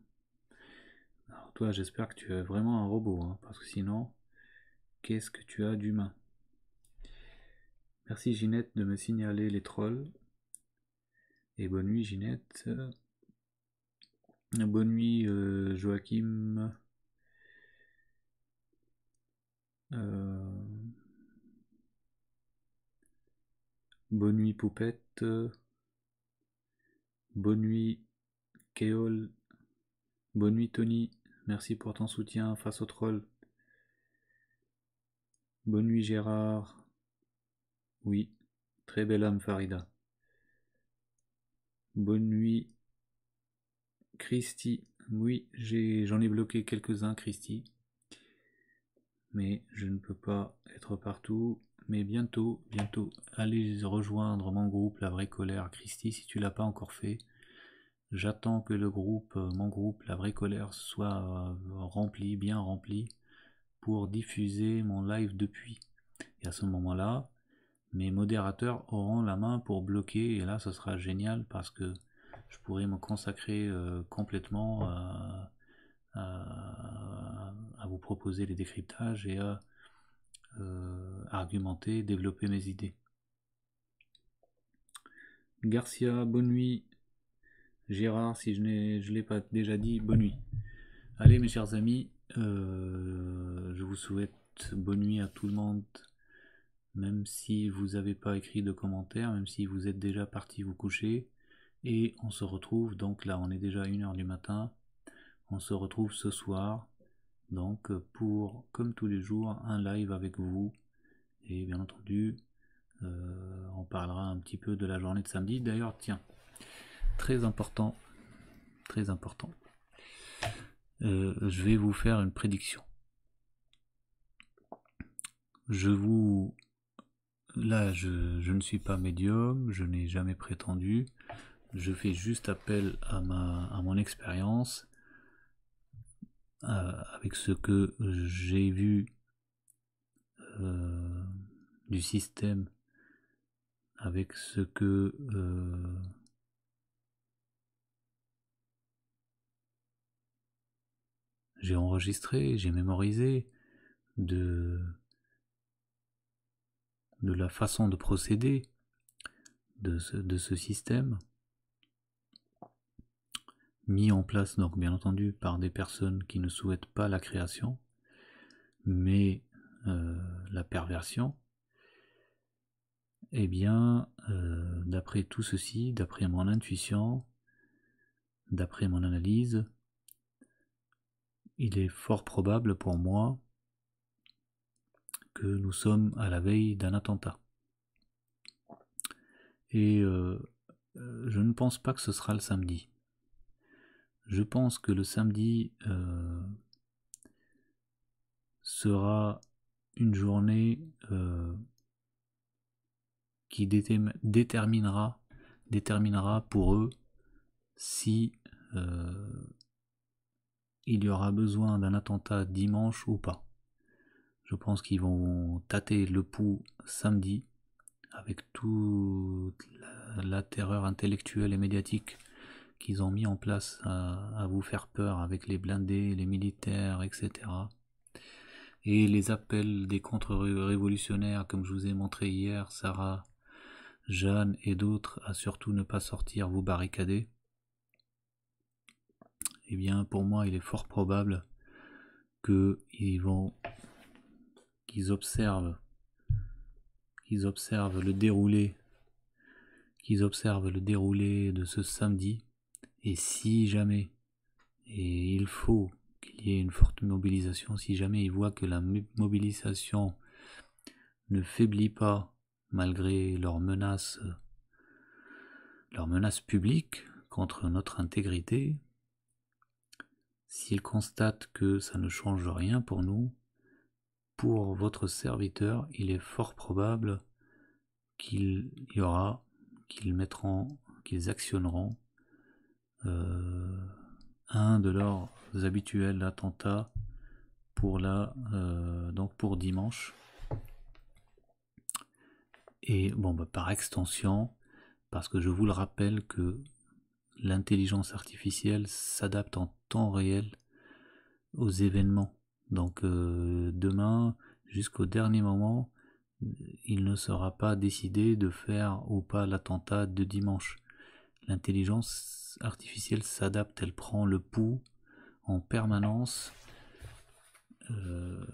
Alors toi, j'espère que tu es vraiment un robot, hein, parce que sinon, qu'est-ce que tu as d'humain Merci Ginette de me signaler les trolls. Et bonne nuit Ginette. Bonne nuit euh, Joachim. Euh, bonne nuit Poupette. Bonne nuit Keol. Bonne nuit Tony. Merci pour ton soutien face aux trolls. Bonne nuit Gérard. Oui, très belle âme, Farida. Bonne nuit, Christy. Oui, j'en ai, bloqué quelques-uns, Christy. Mais je ne peux pas être partout. Mais bientôt, bientôt, allez rejoindre mon groupe La Vraie Colère, Christy, si tu l'as pas encore fait. J'attends que le groupe, mon groupe La Vraie Colère, soit euh, rempli, bien rempli, pour diffuser mon live depuis. Et à ce moment-là, mes modérateurs auront la main pour bloquer et là ce sera génial parce que je pourrai me consacrer euh, complètement euh, à, vous proposer les décryptages et à euh, argumenter, développer mes idées. Garcia, bonne nuit. Gérard, si je ne l'ai pas déjà dit, bonne nuit. Allez mes chers amis, je vous souhaite bonne nuit à tout le monde même si vous n'avez pas écrit de commentaires, même si vous êtes déjà parti vous coucher. Et on se retrouve, donc là on est déjà à 1h du matin, on se retrouve ce soir, donc pour, comme tous les jours, un live avec vous. Et bien entendu, euh, on parlera un petit peu de la journée de samedi. D'ailleurs, tiens, très important, très important, euh, je vais vous faire une prédiction. Je vous Là, je, ne suis pas médium, je n'ai jamais prétendu. Je fais juste appel à, ma, à mon expérience, euh, avec ce que j'ai vu euh, du système, avec ce que... Euh, j'ai enregistré, j'ai mémorisé de de la façon de procéder de ce, système mis en place donc bien entendu par des personnes qui ne souhaitent pas la création, mais euh, la perversion, eh bien, euh, d'après tout ceci, d'après mon intuition, d'après mon analyse, il est fort probable pour moi que nous sommes à la veille d'un attentat. Et euh, euh, je ne pense pas que ce sera le samedi. Je pense que le samedi euh, sera une journée qui déterminera, déterminera pour eux si il y aura besoin d'un attentat dimanche ou pas. Je pense qu'ils vont tâter le pouls samedi avec toute la, terreur intellectuelle et médiatique qu'ils ont mis en place à, vous faire peur avec les blindés, les militaires, etc. Et les appels des contre-révolutionnaires, comme je vous ai montré hier, Sarah, Jeanne et d'autres, à surtout ne pas sortir vous barricader. Eh bien, pour moi, il est fort probable que ils vont qu'ils observent, qu'ils observent le déroulé, qu'ils observent le déroulé de ce samedi, et si jamais, et il faut qu'il y ait une forte mobilisation, si jamais ils voient que la mobilisation ne faiblit pas malgré leurs menaces, leurs menaces publiques contre notre intégrité, s'ils constatent que ça ne change rien pour nous, pour votre serviteur, il est fort probable qu'il y aura, qu'ils mettront, qu'ils actionneront euh, un de leurs habituels attentats pour la, euh, donc pour dimanche. Et bon, bah, par extension, parce que je vous le rappelle que l'intelligence artificielle s'adapte en temps réel aux événements donc euh, demain, jusqu'au dernier moment, il ne sera pas décidé de faire ou pas l'attentat de dimanche. L'intelligence artificielle s'adapte, elle prend le pouls en permanence euh,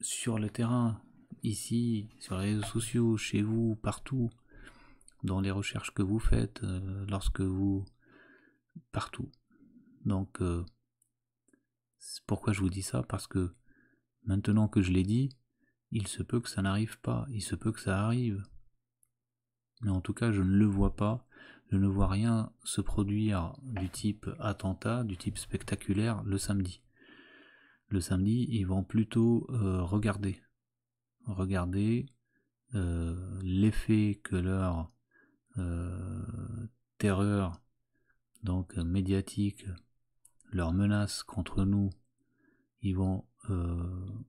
sur le terrain, ici, sur les réseaux sociaux, chez vous, partout, dans les recherches que vous faites, euh, lorsque vous... partout. Donc... Pourquoi je vous dis ça Parce que maintenant que je l'ai dit, il se peut que ça n'arrive pas, il se peut que ça arrive. Mais en tout cas, je ne le vois pas, je ne vois rien se produire du type attentat, du type spectaculaire le samedi. Le samedi, ils vont plutôt euh, regarder. Regarder euh, l'effet que leur euh, terreur, donc médiatique, leurs menaces contre nous, ils vont, euh,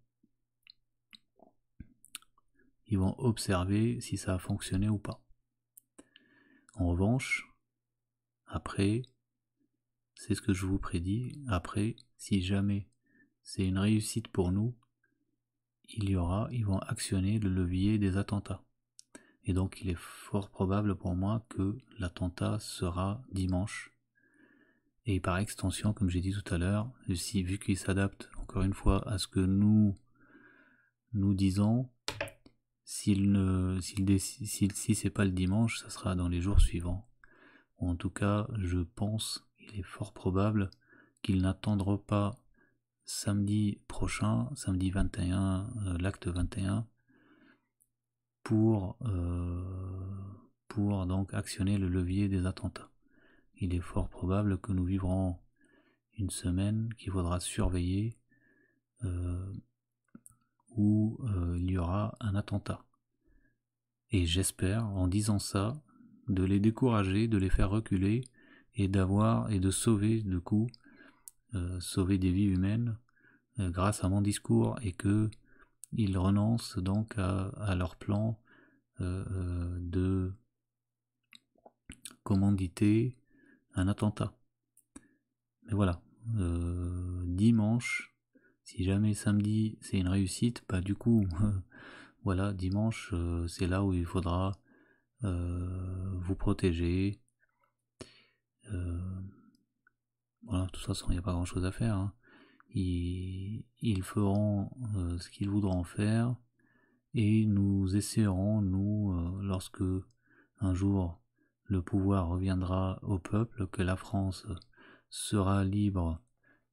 ils vont observer si ça a fonctionné ou pas. En revanche, après, c'est ce que je vous prédis, après, si jamais c'est une réussite pour nous, il y aura, ils vont actionner le levier des attentats. Et donc il est fort probable pour moi que l'attentat sera dimanche et par extension, comme j'ai dit tout à l'heure, vu qu'il s'adapte encore une fois à ce que nous nous disons, s'il ne s'il si c'est pas le dimanche, ça sera dans les jours suivants. Ou en tout cas, je pense, il est fort probable qu'il n'attendra pas samedi prochain, samedi 21, euh, l'acte 21, pour, euh, pour donc actionner le levier des attentats. Il est fort probable que nous vivrons une semaine qui vaudra surveiller euh, où euh, il y aura un attentat. Et j'espère, en disant ça, de les décourager, de les faire reculer et d'avoir et de sauver du coup, euh, sauver des vies humaines grâce à mon discours et que ils renoncent donc à, leur plan de commandité, attentat. Mais voilà, euh, dimanche, si jamais samedi c'est une réussite, bah du coup, [LAUGHS] voilà, dimanche euh, c'est là où il faudra euh, vous protéger. voilà, de toute façon, il n'y a pas grand chose à faire. Hein. Ils, ils, feront ce qu'ils voudront faire et nous essaierons, nous, lorsque un jour le pouvoir reviendra au peuple, que la France sera libre,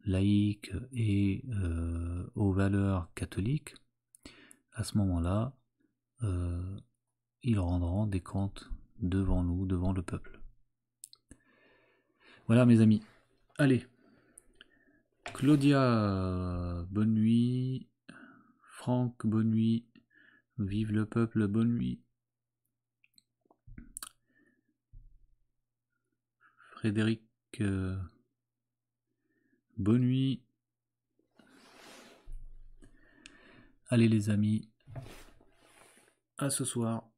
laïque et euh, aux valeurs catholiques, à ce moment-là, euh, ils rendront des comptes devant nous, devant le peuple. Voilà mes amis. Allez. Claudia, bonne nuit. Franck, bonne nuit. Vive le peuple, bonne nuit. Frédéric euh, bonne nuit. Allez les amis, à ce soir.